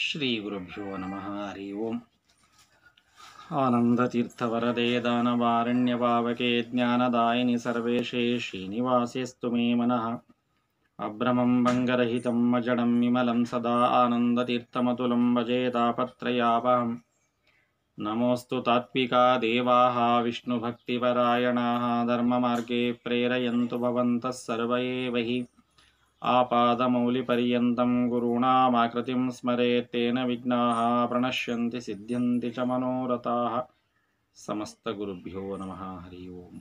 श्रीगुरुभ्यो नमः हरि ओम् दानवारण्यपावके ज्ञानदायिनि सर्वेशे श्रीनिवासेऽस्तु मे मनः अभ्रमं भङ्गरहितं मजडं विमलं सदा आनन्दतीर्थमतुलं भजेतापत्रयापहम् नमोऽस्तु तात्विका देवाः विष्णुभक्तिपरायणाः धर्ममार्गे प्रेरयन्तु भवन्तः सर्वै हि आपादमौलिपर्यन्तं गुरूणामाकृतिं ವಿಘ್ನಾ ಪ್ರಣಶ್ಯಂತಿ प्रणश्यन्ति ಚ ಮನೋರಥಾ ಸಮಸ್ತ ಗುರುಭ್ಯೋ ನಮಃ ಹರಿ ಓಂ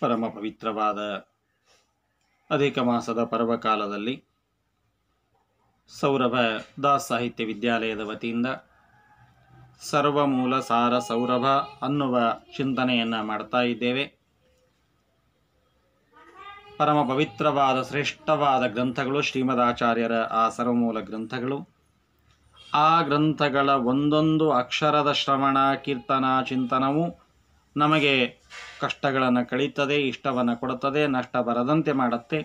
ಪರಮ ಪವಿತ್ರವಾದ ಅಧಿಕ ಮಾಸದ ಪರ್ವಕಾಲದಲ್ಲಿ ಸೌರಭ ದಾಸ್ ಸಾಹಿತ್ಯ ವಿದ್ಯಾಲಯದ ವತಿಯಿಂದ ಮೂಲ ಸಾರ ಸೌರಭ ಅನ್ನುವ ಚಿಂತನೆಯನ್ನು ಮಾಡ್ತಾ ಇದ್ದೇವೆ ಪರಮ ಪವಿತ್ರವಾದ ಶ್ರೇಷ್ಠವಾದ ಗ್ರಂಥಗಳು ಶ್ರೀಮದಾಚಾರ್ಯರ ಆ ಸರ್ವಮೂಲ ಗ್ರಂಥಗಳು ಆ ಗ್ರಂಥಗಳ ಒಂದೊಂದು ಅಕ್ಷರದ ಶ್ರವಣ ಕೀರ್ತನ ಚಿಂತನವು ನಮಗೆ ಕಷ್ಟಗಳನ್ನು ಕಳೀತದೆ ಇಷ್ಟವನ್ನು ಕೊಡುತ್ತದೆ ನಷ್ಟ ಬರದಂತೆ ಮಾಡುತ್ತೆ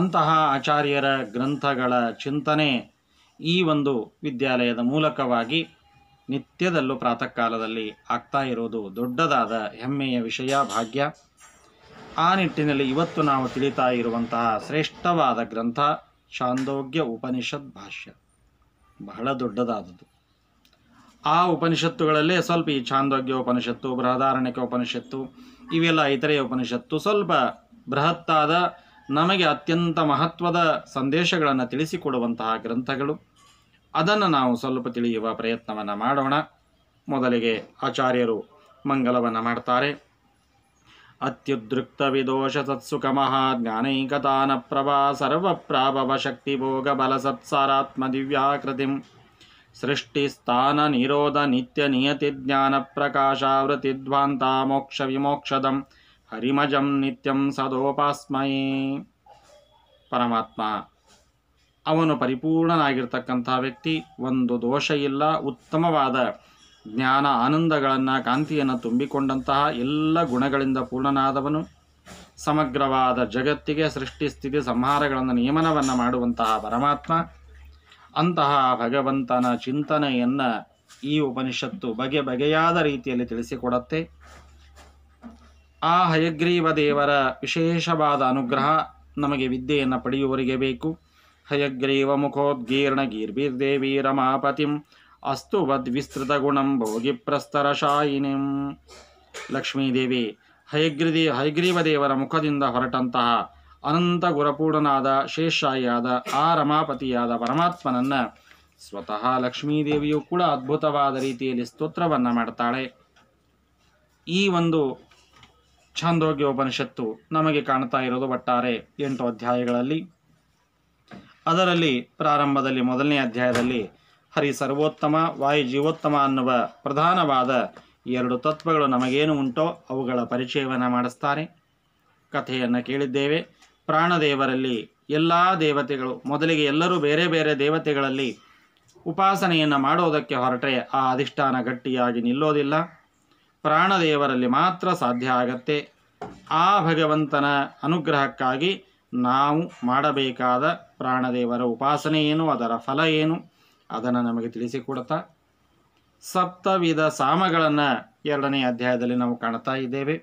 ಅಂತಹ ಆಚಾರ್ಯರ ಗ್ರಂಥಗಳ ಚಿಂತನೆ ಈ ಒಂದು ವಿದ್ಯಾಲಯದ ಮೂಲಕವಾಗಿ ನಿತ್ಯದಲ್ಲೂ ಪ್ರಾತಃ ಕಾಲದಲ್ಲಿ ಆಗ್ತಾ ಇರೋದು ದೊಡ್ಡದಾದ ಹೆಮ್ಮೆಯ ವಿಷಯ ಭಾಗ್ಯ ಆ ನಿಟ್ಟಿನಲ್ಲಿ ಇವತ್ತು ನಾವು ತಿಳಿತಾ ಇರುವಂತಹ ಶ್ರೇಷ್ಠವಾದ ಗ್ರಂಥ ಚಾಂದೋಗ್ಯ ಉಪನಿಷತ್ ಭಾಷ್ಯ ಬಹಳ ದೊಡ್ಡದಾದದ್ದು ಆ ಉಪನಿಷತ್ತುಗಳಲ್ಲೇ ಸ್ವಲ್ಪ ಈ ಚಾಂದೋಗ್ಯ ಉಪನಿಷತ್ತು ಬೃಹದಾರಣ್ಯಕ ಉಪನಿಷತ್ತು ಇವೆಲ್ಲ ಇತರೆಯ ಉಪನಿಷತ್ತು ಸ್ವಲ್ಪ ಬೃಹತ್ತಾದ ನಮಗೆ ಅತ್ಯಂತ ಮಹತ್ವದ ಸಂದೇಶಗಳನ್ನು ತಿಳಿಸಿಕೊಡುವಂತಹ ಗ್ರಂಥಗಳು ಅದನ್ನು ನಾವು ಸ್ವಲ್ಪ ತಿಳಿಯುವ ಪ್ರಯತ್ನವನ್ನು ಮಾಡೋಣ ಮೊದಲಿಗೆ ಆಚಾರ್ಯರು ಮಂಗಲವನ್ನು ಮಾಡ್ತಾರೆ ಅತ್ಯುಧೃಕ್ತವಿ ದೋಷ ಸತ್ಸುಖ ಮಹಾ ದಿವ್ಯಾಕೃತಿಂ ಸೃಷ್ಟಿ ಸ್ಥಾನ ನಿರೋಧ ನಿತ್ಯ ನಿಯತಿ ಜ್ಞಾನ ಮೋಕ್ಷ ವಿಮೋಕ್ಷದಂ ಹರಿಮಜಂ ನಿತ್ಯಂ ಸದೋಪಾಸ್ಮೈ ಪರಮಾತ್ಮ ಅವನು ಪರಿಪೂರ್ಣನಾಗಿರ್ತಕ್ಕಂಥ ವ್ಯಕ್ತಿ ಒಂದು ದೋಷ ಇಲ್ಲ ಉತ್ತಮವಾದ ಜ್ಞಾನ ಆನಂದಗಳನ್ನು ಕಾಂತಿಯನ್ನು ತುಂಬಿಕೊಂಡಂತಹ ಎಲ್ಲ ಗುಣಗಳಿಂದ ಪೂರ್ಣನಾದವನು ಸಮಗ್ರವಾದ ಜಗತ್ತಿಗೆ ಸೃಷ್ಟಿ ಸ್ಥಿತಿ ಸಂಹಾರಗಳನ್ನು ನಿಯಮನವನ್ನು ಮಾಡುವಂತಹ ಪರಮಾತ್ಮ ಅಂತಹ ಭಗವಂತನ ಚಿಂತನೆಯನ್ನು ಈ ಉಪನಿಷತ್ತು ಬಗೆ ಬಗೆಯಾದ ರೀತಿಯಲ್ಲಿ ತಿಳಿಸಿಕೊಡತ್ತೆ ಆ ಹಯಗ್ರೀವ ದೇವರ ವಿಶೇಷವಾದ ಅನುಗ್ರಹ ನಮಗೆ ವಿದ್ಯೆಯನ್ನು ಪಡೆಯುವವರಿಗೆ ಬೇಕು ಹಯಗ್ರೀವ ಮುಖೋದ್ಗೀರ್ಣ ದೇವಿ ರಮಾಪತಿಂ ಅಸ್ತು ವಿಸ್ತೃತ ಗುಣಂ ಭೋಗಿ ಶಾಯಿನಿಂ ಲಕ್ಷ್ಮೀದೇವಿ ಹಯಗ್ರಿದಿ ಹಯಗ್ರೀವ ದೇವರ ಮುಖದಿಂದ ಹೊರಟಂತಹ ಅನಂತ ಗುರಪೂರ್ಣನಾದ ಶೇಷಾಯಿಯಾದ ಆ ರಮಾಪತಿಯಾದ ಪರಮಾತ್ಮನನ್ನು ಸ್ವತಃ ಲಕ್ಷ್ಮೀದೇವಿಯು ಕೂಡ ಅದ್ಭುತವಾದ ರೀತಿಯಲ್ಲಿ ಸ್ತೋತ್ರವನ್ನು ಮಾಡ್ತಾಳೆ ಈ ಒಂದು ಛಾಂದೋಗ್ಯ ಉಪನಿಷತ್ತು ನಮಗೆ ಕಾಣ್ತಾ ಇರೋದು ಒಟ್ಟಾರೆ ಎಂಟು ಅಧ್ಯಾಯಗಳಲ್ಲಿ ಅದರಲ್ಲಿ ಪ್ರಾರಂಭದಲ್ಲಿ ಮೊದಲನೇ ಅಧ್ಯಾಯದಲ್ಲಿ ಹರಿ ಸರ್ವೋತ್ತಮ ವಾಯು ಜೀವೋತ್ತಮ ಅನ್ನುವ ಪ್ರಧಾನವಾದ ಎರಡು ತತ್ವಗಳು ನಮಗೇನು ಉಂಟೋ ಅವುಗಳ ಪರಿಚಯವನ್ನು ಮಾಡಿಸ್ತಾರೆ ಕಥೆಯನ್ನು ಕೇಳಿದ್ದೇವೆ ಪ್ರಾಣದೇವರಲ್ಲಿ ಎಲ್ಲ ದೇವತೆಗಳು ಮೊದಲಿಗೆ ಎಲ್ಲರೂ ಬೇರೆ ಬೇರೆ ದೇವತೆಗಳಲ್ಲಿ ಉಪಾಸನೆಯನ್ನು ಮಾಡೋದಕ್ಕೆ ಹೊರಟರೆ ಆ ಅಧಿಷ್ಠಾನ ಗಟ್ಟಿಯಾಗಿ ನಿಲ್ಲೋದಿಲ್ಲ ಪ್ರಾಣದೇವರಲ್ಲಿ ಮಾತ್ರ ಸಾಧ್ಯ ಆಗತ್ತೆ ಆ ಭಗವಂತನ ಅನುಗ್ರಹಕ್ಕಾಗಿ ನಾವು ಮಾಡಬೇಕಾದ ಪ್ರಾಣದೇವರ ಉಪಾಸನೆ ಏನು ಅದರ ಫಲ ಏನು ಅದನ್ನು ನಮಗೆ ತಿಳಿಸಿಕೊಡುತ್ತಾ ಸಪ್ತವಿಧ ಸಾಮಗಳನ್ನು ಎರಡನೇ ಅಧ್ಯಾಯದಲ್ಲಿ ನಾವು ಕಾಣ್ತಾ ಇದ್ದೇವೆ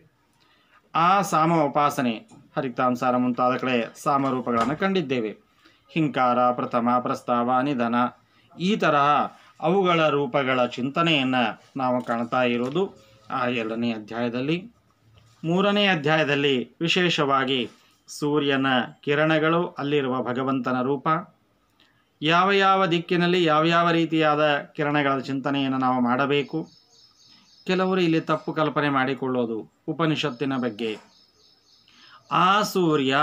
ಆ ಸಾಮ ಉಪಾಸನೆ ಹರಿತಾಂಸಾರ ಮುಂತಾದ ಕಡೆ ಸಾಮರೂಪಗಳನ್ನು ಕಂಡಿದ್ದೇವೆ ಹಿಂಕಾರ ಪ್ರಥಮ ಪ್ರಸ್ತಾವ ನಿಧನ ಈ ತರಹ ಅವುಗಳ ರೂಪಗಳ ಚಿಂತನೆಯನ್ನು ನಾವು ಕಾಣ್ತಾ ಇರೋದು ಆ ಎರಡನೇ ಅಧ್ಯಾಯದಲ್ಲಿ ಮೂರನೇ ಅಧ್ಯಾಯದಲ್ಲಿ ವಿಶೇಷವಾಗಿ ಸೂರ್ಯನ ಕಿರಣಗಳು ಅಲ್ಲಿರುವ ಭಗವಂತನ ರೂಪ ಯಾವ ಯಾವ ದಿಕ್ಕಿನಲ್ಲಿ ಯಾವ ಯಾವ ರೀತಿಯಾದ ಕಿರಣಗಳ ಚಿಂತನೆಯನ್ನು ನಾವು ಮಾಡಬೇಕು ಕೆಲವರು ಇಲ್ಲಿ ತಪ್ಪು ಕಲ್ಪನೆ ಮಾಡಿಕೊಳ್ಳೋದು ಉಪನಿಷತ್ತಿನ ಬಗ್ಗೆ ಆ ಸೂರ್ಯ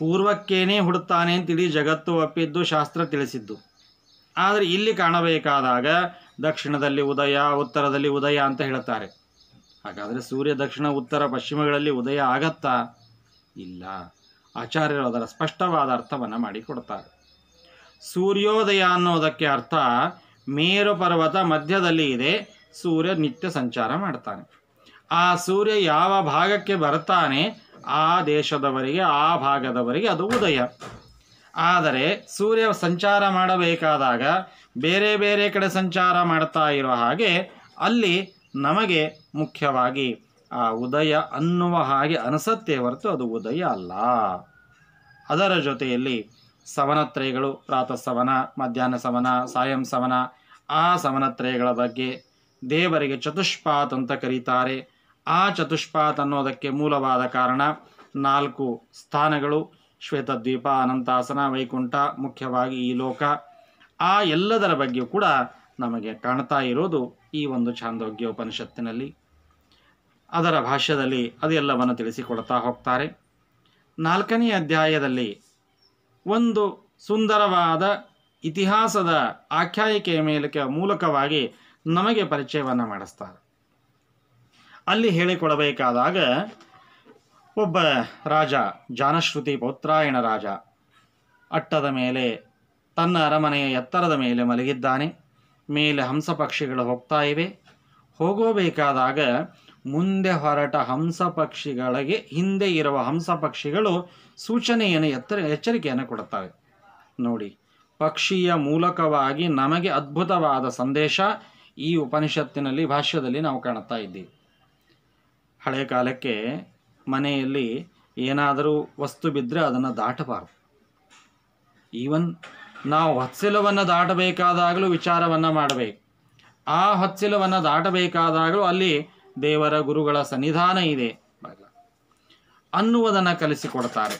ಪೂರ್ವಕ್ಕೇನೆ ಹುಡುತಾನೆ ಇಡೀ ಜಗತ್ತು ಒಪ್ಪಿದ್ದು ಶಾಸ್ತ್ರ ತಿಳಿಸಿದ್ದು ಆದರೆ ಇಲ್ಲಿ ಕಾಣಬೇಕಾದಾಗ ದಕ್ಷಿಣದಲ್ಲಿ ಉದಯ ಉತ್ತರದಲ್ಲಿ ಉದಯ ಅಂತ ಹೇಳ್ತಾರೆ ಹಾಗಾದರೆ ಸೂರ್ಯ ದಕ್ಷಿಣ ಉತ್ತರ ಪಶ್ಚಿಮಗಳಲ್ಲಿ ಉದಯ ಆಗತ್ತಾ ಇಲ್ಲ ಆಚಾರ್ಯರು ಅದರ ಸ್ಪಷ್ಟವಾದ ಅರ್ಥವನ್ನು ಮಾಡಿಕೊಡ್ತಾರೆ ಸೂರ್ಯೋದಯ ಅನ್ನೋದಕ್ಕೆ ಅರ್ಥ ಮೇರು ಪರ್ವತ ಮಧ್ಯದಲ್ಲಿ ಇದೆ ಸೂರ್ಯ ನಿತ್ಯ ಸಂಚಾರ ಮಾಡ್ತಾನೆ ಆ ಸೂರ್ಯ ಯಾವ ಭಾಗಕ್ಕೆ ಬರ್ತಾನೆ ಆ ದೇಶದವರಿಗೆ ಆ ಭಾಗದವರಿಗೆ ಅದು ಉದಯ ಆದರೆ ಸೂರ್ಯ ಸಂಚಾರ ಮಾಡಬೇಕಾದಾಗ ಬೇರೆ ಬೇರೆ ಕಡೆ ಸಂಚಾರ ಮಾಡ್ತಾ ಇರೋ ಹಾಗೆ ಅಲ್ಲಿ ನಮಗೆ ಮುಖ್ಯವಾಗಿ ಆ ಉದಯ ಅನ್ನುವ ಹಾಗೆ ಅನಿಸತ್ತೆ ಹೊರತು ಅದು ಉದಯ ಅಲ್ಲ ಅದರ ಜೊತೆಯಲ್ಲಿ ಸವನತ್ರಯಗಳು ಸವನ ಮಧ್ಯಾಹ್ನ ಸವನ ಸಾಯಂ ಸವನ ಆ ಸವನತ್ರಯಗಳ ಬಗ್ಗೆ ದೇವರಿಗೆ ಚತುಷ್ಪಾತ್ ಅಂತ ಕರೀತಾರೆ ಆ ಚತುಷ್ಪಾತ್ ಅನ್ನೋದಕ್ಕೆ ಮೂಲವಾದ ಕಾರಣ ನಾಲ್ಕು ಸ್ಥಾನಗಳು ಶ್ವೇತದ್ವೀಪ ಅನಂತಾಸನ ವೈಕುಂಠ ಮುಖ್ಯವಾಗಿ ಈ ಲೋಕ ಆ ಎಲ್ಲದರ ಬಗ್ಗೆಯೂ ಕೂಡ ನಮಗೆ ಕಾಣ್ತಾ ಇರೋದು ಈ ಒಂದು ಛಾಂದೋಗ್ಯ ಉಪನಿಷತ್ತಿನಲ್ಲಿ ಅದರ ಭಾಷ್ಯದಲ್ಲಿ ಅದೆಲ್ಲವನ್ನು ತಿಳಿಸಿಕೊಡ್ತಾ ಹೋಗ್ತಾರೆ ನಾಲ್ಕನೇ ಅಧ್ಯಾಯದಲ್ಲಿ ಒಂದು ಸುಂದರವಾದ ಇತಿಹಾಸದ ಆಖ್ಯಾಯಿಕೆಯ ಮೇಲಕ್ಕೆ ಮೂಲಕವಾಗಿ ನಮಗೆ ಪರಿಚಯವನ್ನು ಮಾಡಿಸ್ತಾರೆ ಅಲ್ಲಿ ಹೇಳಿಕೊಡಬೇಕಾದಾಗ ಒಬ್ಬ ರಾಜ ಜಾನಶ್ರುತಿ ಪೌತ್ರಾಯಣ ರಾಜ ಅಟ್ಟದ ಮೇಲೆ ತನ್ನ ಅರಮನೆಯ ಎತ್ತರದ ಮೇಲೆ ಮಲಗಿದ್ದಾನೆ ಮೇಲೆ ಹಂಸ ಪಕ್ಷಿಗಳು ಹೋಗ್ತಾ ಇವೆ ಹೋಗಬೇಕಾದಾಗ ಮುಂದೆ ಹೊರಟ ಹಂಸ ಪಕ್ಷಿಗಳಿಗೆ ಹಿಂದೆ ಇರುವ ಹಂಸ ಪಕ್ಷಿಗಳು ಸೂಚನೆಯನ್ನು ಎತ್ತರ ಎಚ್ಚರಿಕೆಯನ್ನು ಕೊಡುತ್ತವೆ ನೋಡಿ ಪಕ್ಷಿಯ ಮೂಲಕವಾಗಿ ನಮಗೆ ಅದ್ಭುತವಾದ ಸಂದೇಶ ಈ ಉಪನಿಷತ್ತಿನಲ್ಲಿ ಭಾಷ್ಯದಲ್ಲಿ ನಾವು ಕಾಣುತ್ತಾ ಇದ್ದೀವಿ ಹಳೆಯ ಕಾಲಕ್ಕೆ ಮನೆಯಲ್ಲಿ ಏನಾದರೂ ವಸ್ತು ಬಿದ್ದರೆ ಅದನ್ನು ದಾಟಬಾರದು ಈವನ್ ನಾವು ಹೊತ್ತಿಲವನ್ನು ದಾಟಬೇಕಾದಾಗಲೂ ವಿಚಾರವನ್ನು ಮಾಡಬೇಕು ಆ ಹೊತ್ತಿಲವನ್ನು ದಾಟಬೇಕಾದಾಗಲೂ ಅಲ್ಲಿ ದೇವರ ಗುರುಗಳ ಸನ್ನಿಧಾನ ಇದೆ ಅನ್ನುವುದನ್ನು ಕಲಿಸಿಕೊಡ್ತಾರೆ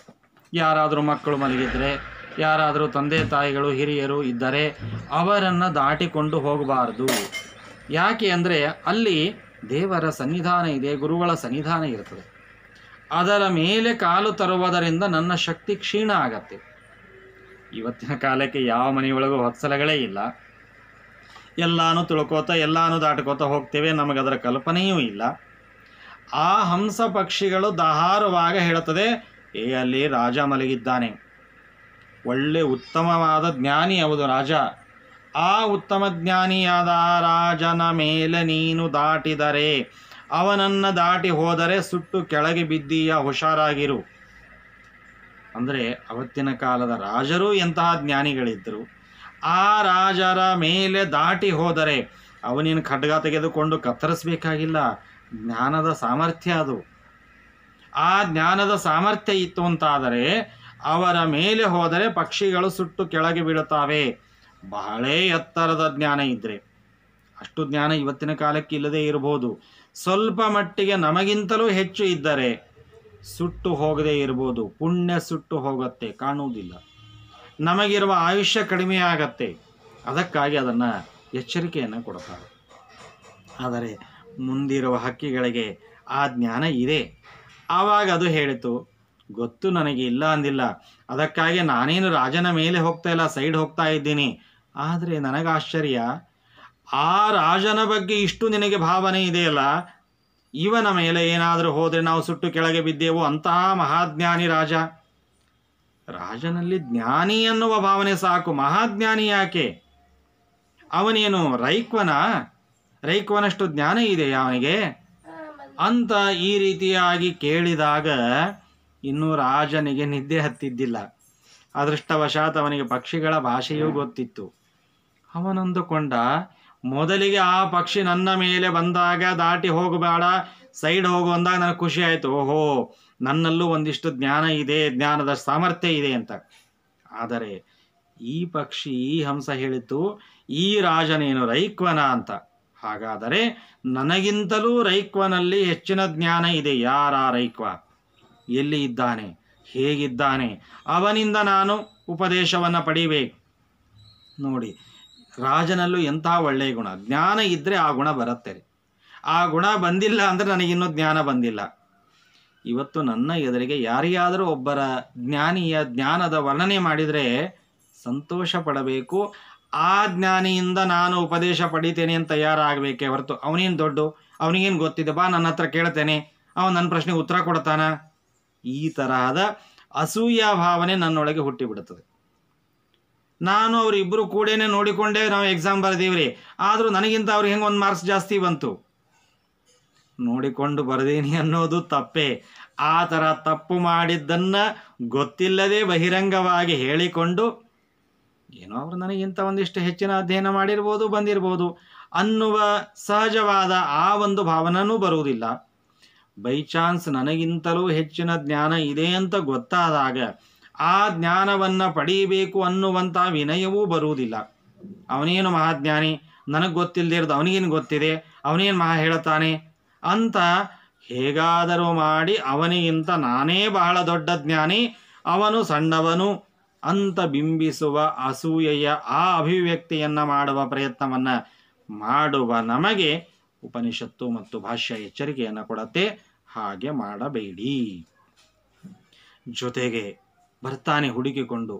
ಯಾರಾದರೂ ಮಕ್ಕಳು ಮಲಗಿದರೆ ಯಾರಾದರೂ ತಂದೆ ತಾಯಿಗಳು ಹಿರಿಯರು ಇದ್ದರೆ ಅವರನ್ನು ದಾಟಿಕೊಂಡು ಹೋಗಬಾರ್ದು ಯಾಕೆ ಅಂದರೆ ಅಲ್ಲಿ ದೇವರ ಸನ್ನಿಧಾನ ಇದೆ ಗುರುಗಳ ಸನ್ನಿಧಾನ ಇರ್ತದೆ ಅದರ ಮೇಲೆ ಕಾಲು ತರುವುದರಿಂದ ನನ್ನ ಶಕ್ತಿ ಕ್ಷೀಣ ಆಗತ್ತೆ ಇವತ್ತಿನ ಕಾಲಕ್ಕೆ ಯಾವ ಮನೆಯೊಳಗೂ ವತ್ಸಲಗಳೇ ಇಲ್ಲ ಎಲ್ಲಾನು ತುಳ್ಕೋತ ಎಲ್ಲಾನು ದಾಟ್ಕೋತ ಹೋಗ್ತೇವೆ ನಮಗದರ ಕಲ್ಪನೆಯೂ ಇಲ್ಲ ಆ ಹಂಸ ಪಕ್ಷಿಗಳು ದಹಾರುವಾಗ ಹೇಳುತ್ತದೆ ಏ ಅಲ್ಲಿ ರಾಜ ಮಲಗಿದ್ದಾನೆ ಒಳ್ಳೆ ಉತ್ತಮವಾದ ಜ್ಞಾನಿ ಹೌದು ರಾಜ ಆ ಉತ್ತಮ ಜ್ಞಾನಿಯಾದ ರಾಜನ ಮೇಲೆ ನೀನು ದಾಟಿದರೆ ಅವನನ್ನು ದಾಟಿ ಹೋದರೆ ಸುಟ್ಟು ಕೆಳಗೆ ಬಿದ್ದೀಯ ಹುಷಾರಾಗಿರು ಅಂದರೆ ಅವತ್ತಿನ ಕಾಲದ ರಾಜರು ಎಂತಹ ಜ್ಞಾನಿಗಳಿದ್ದರು ಆ ರಾಜರ ಮೇಲೆ ದಾಟಿ ಹೋದರೆ ಅವನಿನ ಖಡ್ಗ ತೆಗೆದುಕೊಂಡು ಕತ್ತರಿಸಬೇಕಾಗಿಲ್ಲ ಜ್ಞಾನದ ಸಾಮರ್ಥ್ಯ ಅದು ಆ ಜ್ಞಾನದ ಸಾಮರ್ಥ್ಯ ಇತ್ತು ಅಂತಾದರೆ ಅವರ ಮೇಲೆ ಹೋದರೆ ಪಕ್ಷಿಗಳು ಸುಟ್ಟು ಕೆಳಗೆ ಬೀಳುತ್ತವೆ ಬಹಳ ಎತ್ತರದ ಜ್ಞಾನ ಇದ್ದರೆ ಅಷ್ಟು ಜ್ಞಾನ ಇವತ್ತಿನ ಕಾಲಕ್ಕೆ ಇಲ್ಲದೇ ಇರಬಹುದು ಸ್ವಲ್ಪ ಮಟ್ಟಿಗೆ ನಮಗಿಂತಲೂ ಹೆಚ್ಚು ಇದ್ದರೆ ಸುಟ್ಟು ಹೋಗದೇ ಇರ್ಬೋದು ಪುಣ್ಯ ಸುಟ್ಟು ಹೋಗುತ್ತೆ ಕಾಣುವುದಿಲ್ಲ ನಮಗಿರುವ ಆಯುಷ್ಯ ಕಡಿಮೆ ಆಗತ್ತೆ ಅದಕ್ಕಾಗಿ ಅದನ್ನು ಎಚ್ಚರಿಕೆಯನ್ನು ಕೊಡ್ತಾರೆ ಆದರೆ ಮುಂದಿರುವ ಹಕ್ಕಿಗಳಿಗೆ ಆ ಜ್ಞಾನ ಇದೆ ಆವಾಗ ಅದು ಹೇಳಿತು ಗೊತ್ತು ನನಗೆ ಇಲ್ಲ ಅಂದಿಲ್ಲ ಅದಕ್ಕಾಗಿ ನಾನೇನು ರಾಜನ ಮೇಲೆ ಹೋಗ್ತಾ ಇಲ್ಲ ಸೈಡ್ ಹೋಗ್ತಾ ಇದ್ದೀನಿ ಆದರೆ ನನಗೆ ಆಶ್ಚರ್ಯ ಆ ರಾಜನ ಬಗ್ಗೆ ಇಷ್ಟು ನಿನಗೆ ಭಾವನೆ ಇದೆಯಲ್ಲ ಇವನ ಮೇಲೆ ಏನಾದರೂ ಹೋದರೆ ನಾವು ಸುಟ್ಟು ಕೆಳಗೆ ಬಿದ್ದೆವು ಅಂತಹ ಮಹಾಜ್ಞಾನಿ ರಾಜ ರಾಜನಲ್ಲಿ ಜ್ಞಾನಿ ಅನ್ನುವ ಭಾವನೆ ಸಾಕು ಮಹಾಜ್ಞಾನಿ ಯಾಕೆ ಅವನೇನು ರೈಕ್ವನ ರೈಕ್ವನಷ್ಟು ಜ್ಞಾನ ಇದೆಯಾ ಅವನಿಗೆ ಅಂತ ಈ ರೀತಿಯಾಗಿ ಕೇಳಿದಾಗ ಇನ್ನೂ ರಾಜನಿಗೆ ನಿದ್ದೆ ಹತ್ತಿದ್ದಿಲ್ಲ ಅದೃಷ್ಟವಶಾತ್ ಅವನಿಗೆ ಪಕ್ಷಿಗಳ ಭಾಷೆಯೂ ಗೊತ್ತಿತ್ತು ಅವನಂದುಕೊಂಡ ಮೊದಲಿಗೆ ಆ ಪಕ್ಷಿ ನನ್ನ ಮೇಲೆ ಬಂದಾಗ ದಾಟಿ ಹೋಗಬೇಡ ಸೈಡ್ ಹೋಗು ಅಂದಾಗ ನನಗೆ ಖುಷಿ ಆಯಿತು ಓಹೋ ನನ್ನಲ್ಲೂ ಒಂದಿಷ್ಟು ಜ್ಞಾನ ಇದೆ ಜ್ಞಾನದ ಸಾಮರ್ಥ್ಯ ಇದೆ ಅಂತ ಆದರೆ ಈ ಪಕ್ಷಿ ಈ ಹಂಸ ಹೇಳಿತು ಈ ರಾಜನೇನು ರೈಕ್ವನ ಅಂತ ಹಾಗಾದರೆ ನನಗಿಂತಲೂ ರೈಕ್ವನಲ್ಲಿ ಹೆಚ್ಚಿನ ಜ್ಞಾನ ಇದೆ ಯಾರ ರೈಕ್ವ ಎಲ್ಲಿ ಇದ್ದಾನೆ ಹೇಗಿದ್ದಾನೆ ಅವನಿಂದ ನಾನು ಉಪದೇಶವನ್ನು ಪಡಿಬೇಕು ನೋಡಿ ರಾಜನಲ್ಲೂ ಎಂಥ ಒಳ್ಳೆಯ ಗುಣ ಜ್ಞಾನ ಇದ್ದರೆ ಆ ಗುಣ ಬರುತ್ತೆ ಆ ಗುಣ ಬಂದಿಲ್ಲ ಅಂದರೆ ನನಗಿನ್ನೂ ಜ್ಞಾನ ಬಂದಿಲ್ಲ ಇವತ್ತು ನನ್ನ ಎದುರಿಗೆ ಯಾರಿಗಾದರೂ ಒಬ್ಬರ ಜ್ಞಾನಿಯ ಜ್ಞಾನದ ವರ್ಣನೆ ಮಾಡಿದರೆ ಸಂತೋಷ ಪಡಬೇಕು ಆ ಜ್ಞಾನಿಯಿಂದ ನಾನು ಉಪದೇಶ ಪಡಿತೇನೆ ಅಂತ ತಯಾರಾಗಬೇಕೇ ಹೊರತು ಅವನೇನು ದೊಡ್ಡ ಅವನಿಗೇನು ಗೊತ್ತಿದೆ ಬಾ ನನ್ನ ಹತ್ರ ಕೇಳ್ತೇನೆ ಅವನು ನನ್ನ ಪ್ರಶ್ನೆಗೆ ಉತ್ತರ ಕೊಡ್ತಾನ ಈ ತರಹದ ಅಸೂಯಾ ಭಾವನೆ ನನ್ನೊಳಗೆ ಹುಟ್ಟಿಬಿಡುತ್ತದೆ ನಾನು ಅವರಿಬ್ಬರು ಕೂಡೇನೆ ನೋಡಿಕೊಂಡೇ ನಾವು ಎಕ್ಸಾಮ್ ಬರೆದೀವ್ರಿ ಆದರೂ ನನಗಿಂತ ಅವ್ರಿಗೆ ಹೆಂಗೆ ಒಂದು ಮಾರ್ಕ್ಸ್ ಜಾಸ್ತಿ ಬಂತು ನೋಡಿಕೊಂಡು ಬರೆದೀನಿ ಅನ್ನೋದು ತಪ್ಪೇ ಆ ಥರ ತಪ್ಪು ಮಾಡಿದ್ದನ್ನು ಗೊತ್ತಿಲ್ಲದೆ ಬಹಿರಂಗವಾಗಿ ಹೇಳಿಕೊಂಡು ಏನೋ ಅವರು ನನಗಿಂತ ಒಂದಿಷ್ಟು ಹೆಚ್ಚಿನ ಅಧ್ಯಯನ ಮಾಡಿರ್ಬೋದು ಬಂದಿರ್ಬೋದು ಅನ್ನುವ ಸಹಜವಾದ ಆ ಒಂದು ಭಾವನೂ ಬರುವುದಿಲ್ಲ ಬೈ ಚಾನ್ಸ್ ನನಗಿಂತಲೂ ಹೆಚ್ಚಿನ ಜ್ಞಾನ ಇದೆ ಅಂತ ಗೊತ್ತಾದಾಗ ಆ ಜ್ಞಾನವನ್ನು ಪಡೆಯಬೇಕು ಅನ್ನುವಂಥ ವಿನಯವೂ ಬರುವುದಿಲ್ಲ ಅವನೇನು ಮಹಾಜ್ಞಾನಿ ನನಗೆ ಇರೋದು ಅವನಿಗೇನು ಗೊತ್ತಿದೆ ಅವನೇನು ಮಹಾ ಹೇಳ್ತಾನೆ ಅಂತ ಹೇಗಾದರೂ ಮಾಡಿ ಅವನಿಗಿಂತ ನಾನೇ ಬಹಳ ದೊಡ್ಡ ಜ್ಞಾನಿ ಅವನು ಸಣ್ಣವನು ಅಂತ ಬಿಂಬಿಸುವ ಅಸೂಯೆಯ ಆ ಅಭಿವ್ಯಕ್ತಿಯನ್ನು ಮಾಡುವ ಪ್ರಯತ್ನವನ್ನು ಮಾಡುವ ನಮಗೆ ಉಪನಿಷತ್ತು ಮತ್ತು ಭಾಷ್ಯ ಎಚ್ಚರಿಕೆಯನ್ನು ಕೊಡತ್ತೆ ಹಾಗೆ ಮಾಡಬೇಡಿ ಜೊತೆಗೆ ಬರ್ತಾನೆ ಹುಡುಕಿಕೊಂಡು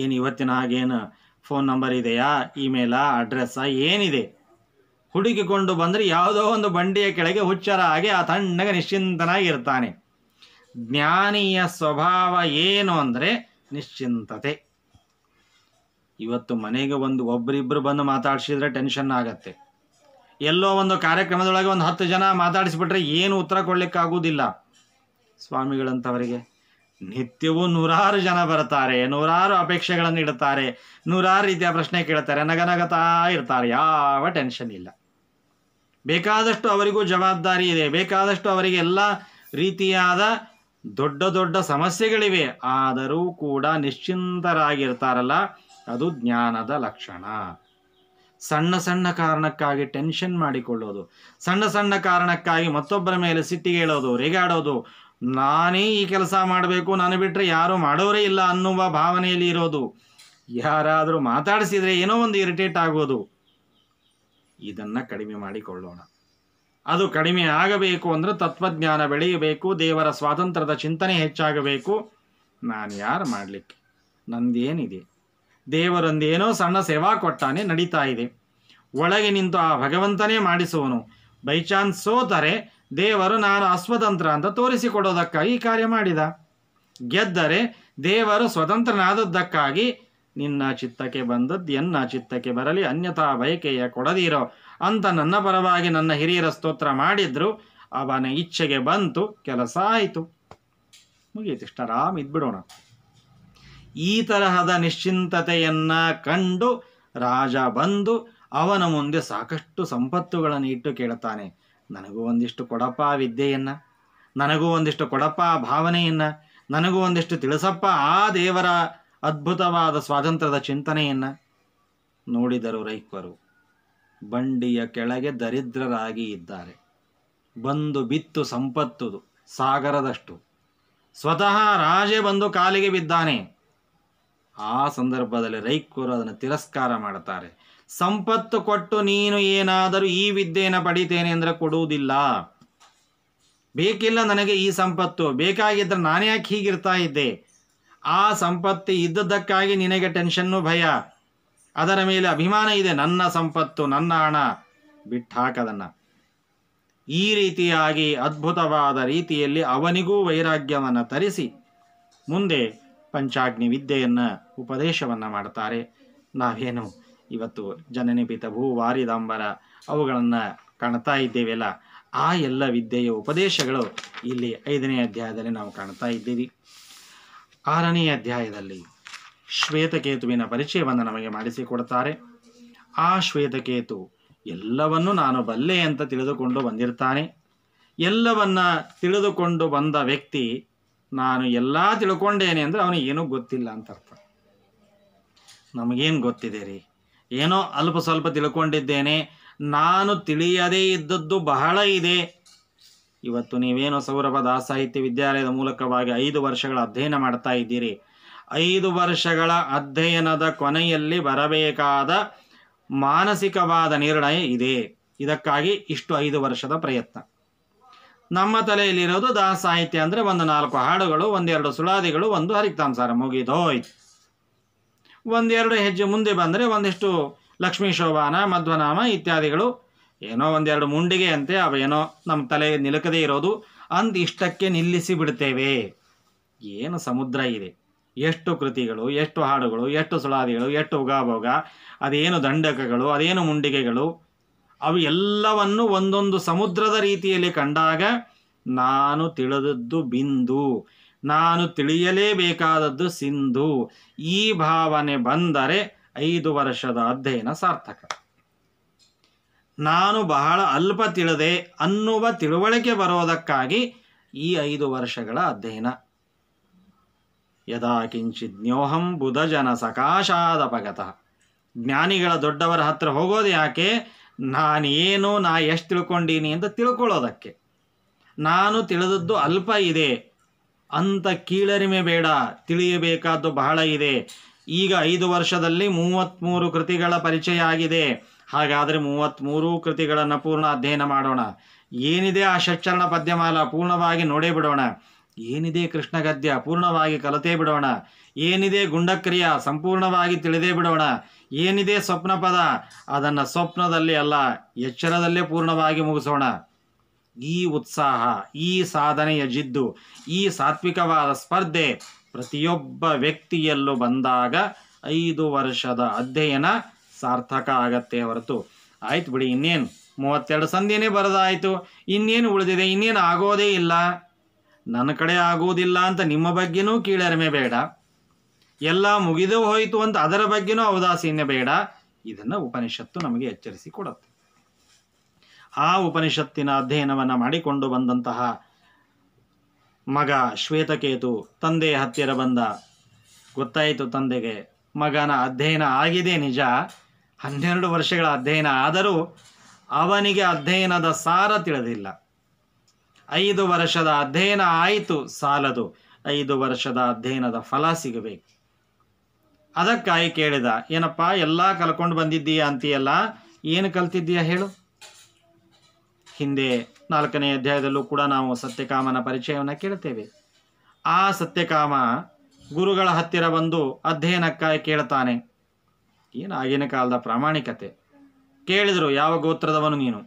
ಏನು ಇವತ್ತಿನ ಹಾಗೇನು ಫೋನ್ ನಂಬರ್ ಇದೆಯಾ ಇಮೇಲಾ ಅಡ್ರೆಸ್ಸಾ ಏನಿದೆ ಹುಡುಕಿಕೊಂಡು ಬಂದರೆ ಯಾವುದೋ ಒಂದು ಬಂಡಿಯ ಕೆಳಗೆ ಹುಚ್ಚರ ಹಾಗೆ ಆ ತಣ್ಣಗೆ ನಿಶ್ಚಿಂತನಾಗಿರ್ತಾನೆ ಜ್ಞಾನಿಯ ಸ್ವಭಾವ ಏನು ಅಂದರೆ ನಿಶ್ಚಿಂತತೆ ಇವತ್ತು ಮನೆಗೆ ಒಂದು ಒಬ್ಬರಿಬ್ಬರು ಬಂದು ಮಾತಾಡಿಸಿದ್ರೆ ಟೆನ್ಷನ್ ಆಗತ್ತೆ ಎಲ್ಲೋ ಒಂದು ಕಾರ್ಯಕ್ರಮದೊಳಗೆ ಒಂದು ಹತ್ತು ಜನ ಮಾತಾಡಿಸ್ಬಿಟ್ರೆ ಏನು ಉತ್ತರ ಕೊಡಲಿಕ್ಕಾಗೋದಿಲ್ಲ ಸ್ವಾಮಿಗಳಂಥವರಿಗೆ ನಿತ್ಯವೂ ನೂರಾರು ಜನ ಬರ್ತಾರೆ ನೂರಾರು ಅಪೇಕ್ಷೆಗಳನ್ನು ಇಡುತ್ತಾರೆ ನೂರಾರು ರೀತಿಯ ಪ್ರಶ್ನೆ ಕೇಳ್ತಾರೆ ನಗನಗತಾ ಇರ್ತಾರೆ ಯಾವ ಟೆನ್ಷನ್ ಇಲ್ಲ ಬೇಕಾದಷ್ಟು ಅವರಿಗೂ ಜವಾಬ್ದಾರಿ ಇದೆ ಬೇಕಾದಷ್ಟು ಅವರಿಗೆ ಎಲ್ಲ ರೀತಿಯಾದ ದೊಡ್ಡ ದೊಡ್ಡ ಸಮಸ್ಯೆಗಳಿವೆ ಆದರೂ ಕೂಡ ನಿಶ್ಚಿಂತರಾಗಿರ್ತಾರಲ್ಲ ಅದು ಜ್ಞಾನದ ಲಕ್ಷಣ ಸಣ್ಣ ಸಣ್ಣ ಕಾರಣಕ್ಕಾಗಿ ಟೆನ್ಷನ್ ಮಾಡಿಕೊಳ್ಳೋದು ಸಣ್ಣ ಸಣ್ಣ ಕಾರಣಕ್ಕಾಗಿ ಮತ್ತೊಬ್ಬರ ಮೇಲೆ ಸಿಟ್ಟಿಗೇಳೋದು ರೇಗಾಡೋದು ನಾನೇ ಈ ಕೆಲಸ ಮಾಡಬೇಕು ನಾನು ಬಿಟ್ಟರೆ ಯಾರೂ ಮಾಡೋರೇ ಇಲ್ಲ ಅನ್ನುವ ಭಾವನೆಯಲ್ಲಿ ಇರೋದು ಯಾರಾದರೂ ಮಾತಾಡಿಸಿದರೆ ಏನೋ ಒಂದು ಇರಿಟೇಟ್ ಆಗೋದು ಇದನ್ನು ಕಡಿಮೆ ಮಾಡಿಕೊಳ್ಳೋಣ ಅದು ಕಡಿಮೆ ಆಗಬೇಕು ಅಂದರೆ ತತ್ವಜ್ಞಾನ ಬೆಳೆಯಬೇಕು ದೇವರ ಸ್ವಾತಂತ್ರ್ಯದ ಚಿಂತನೆ ಹೆಚ್ಚಾಗಬೇಕು ನಾನು ಯಾರು ಮಾಡಲಿಕ್ಕೆ ನಂದೇನಿದೆ ದೇವರೊಂದೇನೋ ಸಣ್ಣ ಸೇವಾ ಕೊಟ್ಟಾನೆ ನಡೀತಾ ಇದೆ ಒಳಗೆ ನಿಂತು ಆ ಭಗವಂತನೇ ಮಾಡಿಸುವನು ಬೈಚಾನ್ಸ್ ಸೋತರೆ ದೇವರು ನಾನು ಅಸ್ವತಂತ್ರ ಅಂತ ತೋರಿಸಿಕೊಡೋದಕ್ಕಾಗಿ ಕಾರ್ಯ ಮಾಡಿದ ಗೆದ್ದರೆ ದೇವರು ಸ್ವತಂತ್ರನಾದದ್ದಕ್ಕಾಗಿ ನಿನ್ನ ಚಿತ್ತಕ್ಕೆ ಬಂದದ್ದು ಎನ್ನ ಚಿತ್ತಕ್ಕೆ ಬರಲಿ ಅನ್ಯಥಾ ಬಯಕೆಯ ಕೊಡದಿರೋ ಅಂತ ನನ್ನ ಪರವಾಗಿ ನನ್ನ ಹಿರಿಯರ ಸ್ತೋತ್ರ ಮಾಡಿದ್ರು ಅವನ ಇಚ್ಛೆಗೆ ಬಂತು ಕೆಲಸ ಆಯಿತು ಮುಗಿಯಿತು ಇಷ್ಟ ರಾಮ್ ಇದ್ಬಿಡೋಣ ಈ ತರಹದ ನಿಶ್ಚಿಂತತೆಯನ್ನು ಕಂಡು ರಾಜ ಬಂದು ಅವನ ಮುಂದೆ ಸಾಕಷ್ಟು ಸಂಪತ್ತುಗಳನ್ನು ಇಟ್ಟು ಕೇಳ್ತಾನೆ ನನಗೂ ಒಂದಿಷ್ಟು ಕೊಡಪ್ಪ ವಿದ್ಯೆಯನ್ನು ನನಗೂ ಒಂದಿಷ್ಟು ಕೊಡಪ್ಪ ಭಾವನೆಯನ್ನ ನನಗೂ ಒಂದಿಷ್ಟು ತಿಳಿಸಪ್ಪ ಆ ದೇವರ ಅದ್ಭುತವಾದ ಸ್ವಾತಂತ್ರ್ಯದ ಚಿಂತನೆಯನ್ನು ನೋಡಿದರು ರೈಕ್ವರು ಬಂಡಿಯ ಕೆಳಗೆ ದರಿದ್ರರಾಗಿ ಇದ್ದಾರೆ ಬಂದು ಬಿತ್ತು ಸಂಪತ್ತುದು ಸಾಗರದಷ್ಟು ಸ್ವತಃ ರಾಜೇ ಬಂದು ಕಾಲಿಗೆ ಬಿದ್ದಾನೆ ಆ ಸಂದರ್ಭದಲ್ಲಿ ರೈಕ್ವರು ಅದನ್ನು ತಿರಸ್ಕಾರ ಮಾಡುತ್ತಾರೆ ಸಂಪತ್ತು ಕೊಟ್ಟು ನೀನು ಏನಾದರೂ ಈ ವಿದ್ಯೆಯನ್ನು ಪಡಿತೇನೆ ಅಂದರೆ ಕೊಡುವುದಿಲ್ಲ ಬೇಕಿಲ್ಲ ನನಗೆ ಈ ಸಂಪತ್ತು ಬೇಕಾಗಿದ್ದರೆ ನಾನೇ ಯಾಕೆ ಹೀಗಿರ್ತಾ ಇದ್ದೆ ಆ ಸಂಪತ್ತು ಇದ್ದದ್ದಕ್ಕಾಗಿ ನಿನಗೆ ಟೆನ್ಷನ್ನು ಭಯ ಅದರ ಮೇಲೆ ಅಭಿಮಾನ ಇದೆ ನನ್ನ ಸಂಪತ್ತು ನನ್ನ ಹಣ ಬಿಟ್ಟು ಬಿಟ್ಟಾಕದನ್ನು ಈ ರೀತಿಯಾಗಿ ಅದ್ಭುತವಾದ ರೀತಿಯಲ್ಲಿ ಅವನಿಗೂ ವೈರಾಗ್ಯವನ್ನು ತರಿಸಿ ಮುಂದೆ ಪಂಚಾಗ್ನಿ ವಿದ್ಯೆಯನ್ನು ಉಪದೇಶವನ್ನು ಮಾಡ್ತಾರೆ ನಾವೇನು ಇವತ್ತು ಜನನಿಪಿತ ಭೂ ವಾರಿದಾಂಬರ ಅವುಗಳನ್ನು ಕಾಣ್ತಾ ಇದ್ದೇವೆಲ್ಲ ಆ ಎಲ್ಲ ವಿದ್ಯೆಯ ಉಪದೇಶಗಳು ಇಲ್ಲಿ ಐದನೇ ಅಧ್ಯಾಯದಲ್ಲಿ ನಾವು ಕಾಣ್ತಾ ಇದ್ದೀವಿ ಆರನೇ ಅಧ್ಯಾಯದಲ್ಲಿ ಶ್ವೇತಕೇತುವಿನ ಪರಿಚಯವನ್ನು ನಮಗೆ ಮಾಡಿಸಿಕೊಡ್ತಾರೆ ಆ ಶ್ವೇತಕೇತು ಎಲ್ಲವನ್ನೂ ನಾನು ಬಲ್ಲೆ ಅಂತ ತಿಳಿದುಕೊಂಡು ಬಂದಿರ್ತಾನೆ ಎಲ್ಲವನ್ನ ತಿಳಿದುಕೊಂಡು ಬಂದ ವ್ಯಕ್ತಿ ನಾನು ಎಲ್ಲ ತಿಳ್ಕೊಂಡೇನೆ ಅಂದರೆ ಅವನಿಗೆ ಏನೂ ಗೊತ್ತಿಲ್ಲ ಅಂತ ಅರ್ಥ ನಮಗೇನು ಗೊತ್ತಿದೆ ರೀ ಏನೋ ಅಲ್ಪ ಸ್ವಲ್ಪ ತಿಳ್ಕೊಂಡಿದ್ದೇನೆ ನಾನು ತಿಳಿಯದೇ ಇದ್ದದ್ದು ಬಹಳ ಇದೆ ಇವತ್ತು ನೀವೇನು ಸೌರಭ ದಾಸಾಹಿತ್ಯ ವಿದ್ಯಾಲಯದ ಮೂಲಕವಾಗಿ ಐದು ವರ್ಷಗಳ ಅಧ್ಯಯನ ಮಾಡ್ತಾ ಇದ್ದೀರಿ ಐದು ವರ್ಷಗಳ ಅಧ್ಯಯನದ ಕೊನೆಯಲ್ಲಿ ಬರಬೇಕಾದ ಮಾನಸಿಕವಾದ ನಿರ್ಣಯ ಇದೆ ಇದಕ್ಕಾಗಿ ಇಷ್ಟು ಐದು ವರ್ಷದ ಪ್ರಯತ್ನ ನಮ್ಮ ತಲೆಯಲ್ಲಿರೋದು ದಾಸಾಹಿತ್ಯ ಅಂದರೆ ಒಂದು ನಾಲ್ಕು ಹಾಡುಗಳು ಒಂದೆರಡು ಸುಳಾದಿಗಳು ಒಂದು ಹರಿತಾಂಸಾರ ಮುಗಿದೋಯ್ತು ಒಂದೆರಡು ಹೆಜ್ಜೆ ಮುಂದೆ ಬಂದರೆ ಒಂದಿಷ್ಟು ಲಕ್ಷ್ಮೀ ಶೋಭಾನ ಮಧ್ವನಾಮ ಇತ್ಯಾದಿಗಳು ಏನೋ ಒಂದೆರಡು ಮುಂಡಿಗೆ ಅಂತೆ ಅವೇನೋ ನಮ್ಮ ತಲೆ ನಿಲುಕದೇ ಇರೋದು ಅಂದು ಇಷ್ಟಕ್ಕೆ ನಿಲ್ಲಿಸಿ ಬಿಡ್ತೇವೆ ಏನು ಸಮುದ್ರ ಇದೆ ಎಷ್ಟು ಕೃತಿಗಳು ಎಷ್ಟು ಹಾಡುಗಳು ಎಷ್ಟು ಸುಳಾದಿಗಳು ಎಷ್ಟು ಉಗಾಭೋಗ ಅದೇನು ದಂಡಕಗಳು ಅದೇನು ಮುಂಡಿಗೆಗಳು ಅವು ಎಲ್ಲವನ್ನು ಒಂದೊಂದು ಸಮುದ್ರದ ರೀತಿಯಲ್ಲಿ ಕಂಡಾಗ ನಾನು ತಿಳಿದದ್ದು ಬಿಂದು ನಾನು ತಿಳಿಯಲೇಬೇಕಾದದ್ದು ಸಿಂಧು ಈ ಭಾವನೆ ಬಂದರೆ ಐದು ವರ್ಷದ ಅಧ್ಯಯನ ಸಾರ್ಥಕ ನಾನು ಬಹಳ ಅಲ್ಪ ತಿಳಿದೆ ಅನ್ನುವ ತಿಳುವಳಿಕೆ ಬರೋದಕ್ಕಾಗಿ ಈ ಐದು ವರ್ಷಗಳ ಅಧ್ಯಯನ ಯದಾ ಜ್ಞೋಹಂ ಬುಧ ಜನ ಸಕಾಶಾದಪಗತಃ ಜ್ಞಾನಿಗಳ ದೊಡ್ಡವರ ಹತ್ರ ಹೋಗೋದು ಯಾಕೆ ನಾನೇನು ನಾ ಎಷ್ಟು ತಿಳ್ಕೊಂಡೀನಿ ಅಂತ ತಿಳ್ಕೊಳ್ಳೋದಕ್ಕೆ ನಾನು ತಿಳಿದದ್ದು ಅಲ್ಪ ಇದೆ ಅಂತ ಕೀಳರಿಮೆ ಬೇಡ ತಿಳಿಯಬೇಕಾದ್ದು ಬಹಳ ಇದೆ ಈಗ ಐದು ವರ್ಷದಲ್ಲಿ ಮೂವತ್ತ್ಮೂರು ಕೃತಿಗಳ ಪರಿಚಯ ಆಗಿದೆ ಹಾಗಾದರೆ ಮೂವತ್ತ್ಮೂರು ಕೃತಿಗಳನ್ನು ಪೂರ್ಣ ಅಧ್ಯಯನ ಮಾಡೋಣ ಏನಿದೆ ಆ ಷಚ್ಚರಣ ಪದ್ಯಮಾಲ ಪೂರ್ಣವಾಗಿ ನೋಡೇ ಬಿಡೋಣ ಏನಿದೆ ಕೃಷ್ಣ ಗದ್ಯ ಪೂರ್ಣವಾಗಿ ಕಲತೇ ಬಿಡೋಣ ಏನಿದೆ ಗುಂಡಕ್ರಿಯ ಸಂಪೂರ್ಣವಾಗಿ ತಿಳಿದೇ ಬಿಡೋಣ ಏನಿದೆ ಸ್ವಪ್ನ ಪದ ಅದನ್ನು ಸ್ವಪ್ನದಲ್ಲಿ ಅಲ್ಲ ಎಚ್ಚರದಲ್ಲೇ ಪೂರ್ಣವಾಗಿ ಮುಗಿಸೋಣ ಈ ಉತ್ಸಾಹ ಈ ಸಾಧನೆಯ ಜಿದ್ದು ಈ ಸಾತ್ವಿಕವಾದ ಸ್ಪರ್ಧೆ ಪ್ರತಿಯೊಬ್ಬ ವ್ಯಕ್ತಿಯಲ್ಲೂ ಬಂದಾಗ ಐದು ವರ್ಷದ ಅಧ್ಯಯನ ಸಾರ್ಥಕ ಆಗತ್ತೆ ಹೊರತು ಆಯ್ತು ಬಿಡಿ ಇನ್ನೇನು ಮೂವತ್ತೆರಡು ಸಂಧಿನೇ ಬರೋದಾಯಿತು ಇನ್ನೇನು ಉಳಿದಿದೆ ಇನ್ನೇನು ಆಗೋದೇ ಇಲ್ಲ ನನ್ನ ಕಡೆ ಆಗೋದಿಲ್ಲ ಅಂತ ನಿಮ್ಮ ಬಗ್ಗೆನೂ ಕೀಳರಿಮೆ ಬೇಡ ಎಲ್ಲ ಮುಗಿದು ಹೋಯಿತು ಅಂತ ಅದರ ಬಗ್ಗೆನೂ ಔದಾಸೀನ್ಯ ಬೇಡ ಇದನ್ನು ಉಪನಿಷತ್ತು ನಮಗೆ ಎಚ್ಚರಿಸಿ ಕೊಡುತ್ತೆ ಆ ಉಪನಿಷತ್ತಿನ ಅಧ್ಯಯನವನ್ನು ಮಾಡಿಕೊಂಡು ಬಂದಂತಹ ಮಗ ಶ್ವೇತಕೇತು ತಂದೆ ಹತ್ತಿರ ಬಂದ ಗೊತ್ತಾಯಿತು ತಂದೆಗೆ ಮಗನ ಅಧ್ಯಯನ ಆಗಿದೆ ನಿಜ ಹನ್ನೆರಡು ವರ್ಷಗಳ ಅಧ್ಯಯನ ಆದರೂ ಅವನಿಗೆ ಅಧ್ಯಯನದ ಸಾರ ತಿಳಿದಿಲ್ಲ ಐದು ವರ್ಷದ ಅಧ್ಯಯನ ಆಯಿತು ಸಾಲದು ಐದು ವರ್ಷದ ಅಧ್ಯಯನದ ಫಲ ಸಿಗಬೇಕು ಅದಕ್ಕಾಗಿ ಕೇಳಿದ ಏನಪ್ಪ ಎಲ್ಲ ಕಲ್ಕೊಂಡು ಬಂದಿದ್ದೀಯ ಅಂತೀಯಲ್ಲ ಏನು ಕಲ್ತಿದ್ದೀಯ ಹೇಳು ಹಿಂದೆ ನಾಲ್ಕನೇ ಅಧ್ಯಾಯದಲ್ಲೂ ಕೂಡ ನಾವು ಸತ್ಯಕಾಮನ ಪರಿಚಯವನ್ನು ಕೇಳ್ತೇವೆ ಆ ಸತ್ಯಕಾಮ ಗುರುಗಳ ಹತ್ತಿರ ಬಂದು ಅಧ್ಯಯನಕ್ಕಾಗಿ ಕೇಳ್ತಾನೆ ಏನು ಆಗಿನ ಕಾಲದ ಪ್ರಾಮಾಣಿಕತೆ ಕೇಳಿದರು ಯಾವ ಗೋತ್ರದವನು ನೀನು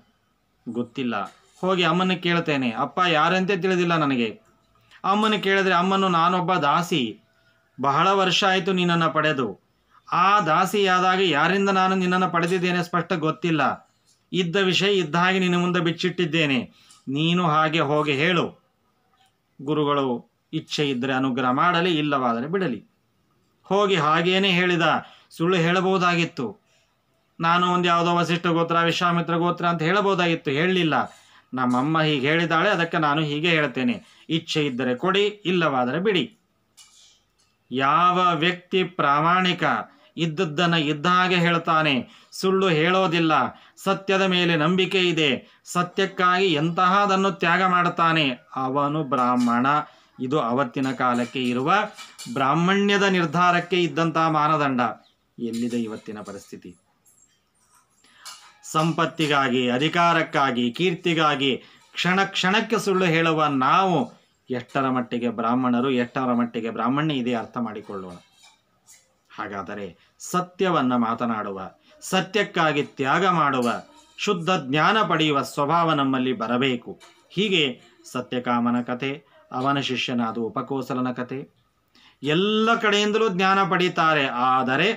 ಗೊತ್ತಿಲ್ಲ ಹೋಗಿ ಅಮ್ಮನ ಕೇಳ್ತೇನೆ ಅಪ್ಪ ಯಾರಂತೆ ತಿಳಿದಿಲ್ಲ ನನಗೆ ಅಮ್ಮನ ಕೇಳಿದ್ರೆ ಅಮ್ಮನು ನಾನೊಬ್ಬ ದಾಸಿ ಬಹಳ ವರ್ಷ ಆಯಿತು ನಿನ್ನನ್ನು ಪಡೆದು ಆ ದಾಸಿಯಾದಾಗ ಯಾರಿಂದ ನಾನು ನಿನ್ನನ್ನು ಪಡೆದಿದ್ದೇನೆ ಸ್ಪಷ್ಟ ಗೊತ್ತಿಲ್ಲ ಇದ್ದ ವಿಷಯ ಇದ್ದ ಹಾಗೆ ನಿನ್ನ ಮುಂದೆ ಬಿಚ್ಚಿಟ್ಟಿದ್ದೇನೆ ನೀನು ಹಾಗೆ ಹೋಗಿ ಹೇಳು ಗುರುಗಳು ಇಚ್ಛೆ ಇದ್ದರೆ ಅನುಗ್ರಹ ಮಾಡಲಿ ಇಲ್ಲವಾದರೆ ಬಿಡಲಿ ಹೋಗಿ ಹಾಗೇನೇ ಹೇಳಿದ ಸುಳ್ಳು ಹೇಳಬಹುದಾಗಿತ್ತು ನಾನು ಒಂದು ಯಾವುದೋ ವಸಿಷ್ಠ ಗೋತ್ರ ವಿಶ್ವಾಮಿತ್ರ ಗೋತ್ರ ಅಂತ ಹೇಳಬಹುದಾಗಿತ್ತು ಹೇಳಲಿಲ್ಲ ನಮ್ಮಮ್ಮ ಹೀಗೆ ಹೇಳಿದಾಳೆ ಅದಕ್ಕೆ ನಾನು ಹೀಗೆ ಹೇಳ್ತೇನೆ ಇಚ್ಛೆ ಇದ್ದರೆ ಕೊಡಿ ಇಲ್ಲವಾದರೆ ಬಿಡಿ ಯಾವ ವ್ಯಕ್ತಿ ಪ್ರಾಮಾಣಿಕ ಇದ್ದದ್ದನ್ನು ಇದ್ದ ಹಾಗೆ ಹೇಳ್ತಾನೆ ಸುಳ್ಳು ಹೇಳೋದಿಲ್ಲ ಸತ್ಯದ ಮೇಲೆ ನಂಬಿಕೆ ಇದೆ ಸತ್ಯಕ್ಕಾಗಿ ಎಂತಹದನ್ನು ತ್ಯಾಗ ಮಾಡುತ್ತಾನೆ ಅವನು ಬ್ರಾಹ್ಮಣ ಇದು ಅವತ್ತಿನ ಕಾಲಕ್ಕೆ ಇರುವ ಬ್ರಾಹ್ಮಣ್ಯದ ನಿರ್ಧಾರಕ್ಕೆ ಇದ್ದಂತಹ ಮಾನದಂಡ ಎಲ್ಲಿದೆ ಇವತ್ತಿನ ಪರಿಸ್ಥಿತಿ ಸಂಪತ್ತಿಗಾಗಿ ಅಧಿಕಾರಕ್ಕಾಗಿ ಕೀರ್ತಿಗಾಗಿ ಕ್ಷಣ ಕ್ಷಣಕ್ಕೆ ಸುಳ್ಳು ಹೇಳುವ ನಾವು ಎಷ್ಟರ ಮಟ್ಟಿಗೆ ಬ್ರಾಹ್ಮಣರು ಎಷ್ಟರ ಮಟ್ಟಿಗೆ ಬ್ರಾಹ್ಮಣ್ಯ ಇದೆ ಅರ್ಥ ಮಾಡಿಕೊಳ್ಳೋಣ ಹಾಗಾದರೆ ಸತ್ಯವನ್ನು ಮಾತನಾಡುವ ಸತ್ಯಕ್ಕಾಗಿ ತ್ಯಾಗ ಮಾಡುವ ಶುದ್ಧ ಜ್ಞಾನ ಪಡೆಯುವ ಸ್ವಭಾವ ನಮ್ಮಲ್ಲಿ ಬರಬೇಕು ಹೀಗೆ ಸತ್ಯಕಾಮನ ಕತೆ ಅವನ ಶಿಷ್ಯನಾದ ಉಪಕೋಸಲನ ಕತೆ ಎಲ್ಲ ಕಡೆಯಿಂದಲೂ ಜ್ಞಾನ ಪಡೀತಾರೆ ಆದರೆ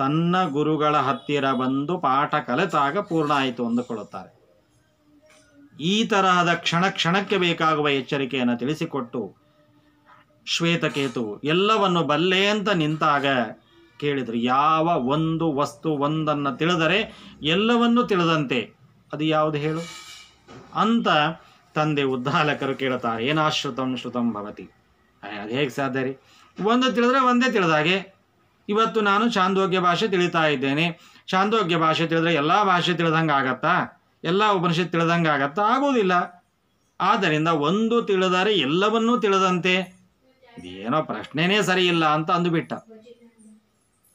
ತನ್ನ ಗುರುಗಳ ಹತ್ತಿರ ಬಂದು ಪಾಠ ಕಲಿತಾಗ ಪೂರ್ಣ ಆಯಿತು ಅಂದುಕೊಳ್ಳುತ್ತಾರೆ ಈ ತರಹದ ಕ್ಷಣ ಕ್ಷಣಕ್ಕೆ ಬೇಕಾಗುವ ಎಚ್ಚರಿಕೆಯನ್ನು ತಿಳಿಸಿಕೊಟ್ಟು ಶ್ವೇತಕೇತು ಎಲ್ಲವನ್ನು ಬಲ್ಲೆ ಅಂತ ನಿಂತಾಗ ಕೇಳಿದರು ಯಾವ ಒಂದು ವಸ್ತು ಒಂದನ್ನು ತಿಳಿದರೆ ಎಲ್ಲವನ್ನು ತಿಳಿದಂತೆ ಅದು ಯಾವುದು ಹೇಳು ಅಂತ ತಂದೆ ಉದ್ದಾಲಕರು ಕೇಳುತ್ತಾರೆ ಏನಾಶ್ರುತಂ ಶ್ರುತಂ ಭವತಿ ಅದು ಹೇಗೆ ಸಾಧ್ಯ ರೀ ಒಂದು ತಿಳಿದ್ರೆ ಒಂದೇ ತಿಳಿದಾಗೆ ಇವತ್ತು ನಾನು ಚಾಂದೋಗ್ಯ ಭಾಷೆ ತಿಳಿತಾ ಇದ್ದೇನೆ ಚಾಂದೋಗ್ಯ ಭಾಷೆ ತಿಳಿದ್ರೆ ಎಲ್ಲ ಭಾಷೆ ತಿಳಿದಂಗೆ ಆಗತ್ತಾ ಎಲ್ಲ ಉಪನಿಷತ್ ತಿಳಿದಂಗೆ ಆಗತ್ತಾ ಆಗುವುದಿಲ್ಲ ಆದ್ದರಿಂದ ಒಂದು ತಿಳಿದರೆ ಎಲ್ಲವನ್ನೂ ತಿಳಿದಂತೆ ಏನೋ ಪ್ರಶ್ನೆನೇ ಸರಿ ಇಲ್ಲ ಅಂತ ಅಂದುಬಿಟ್ಟ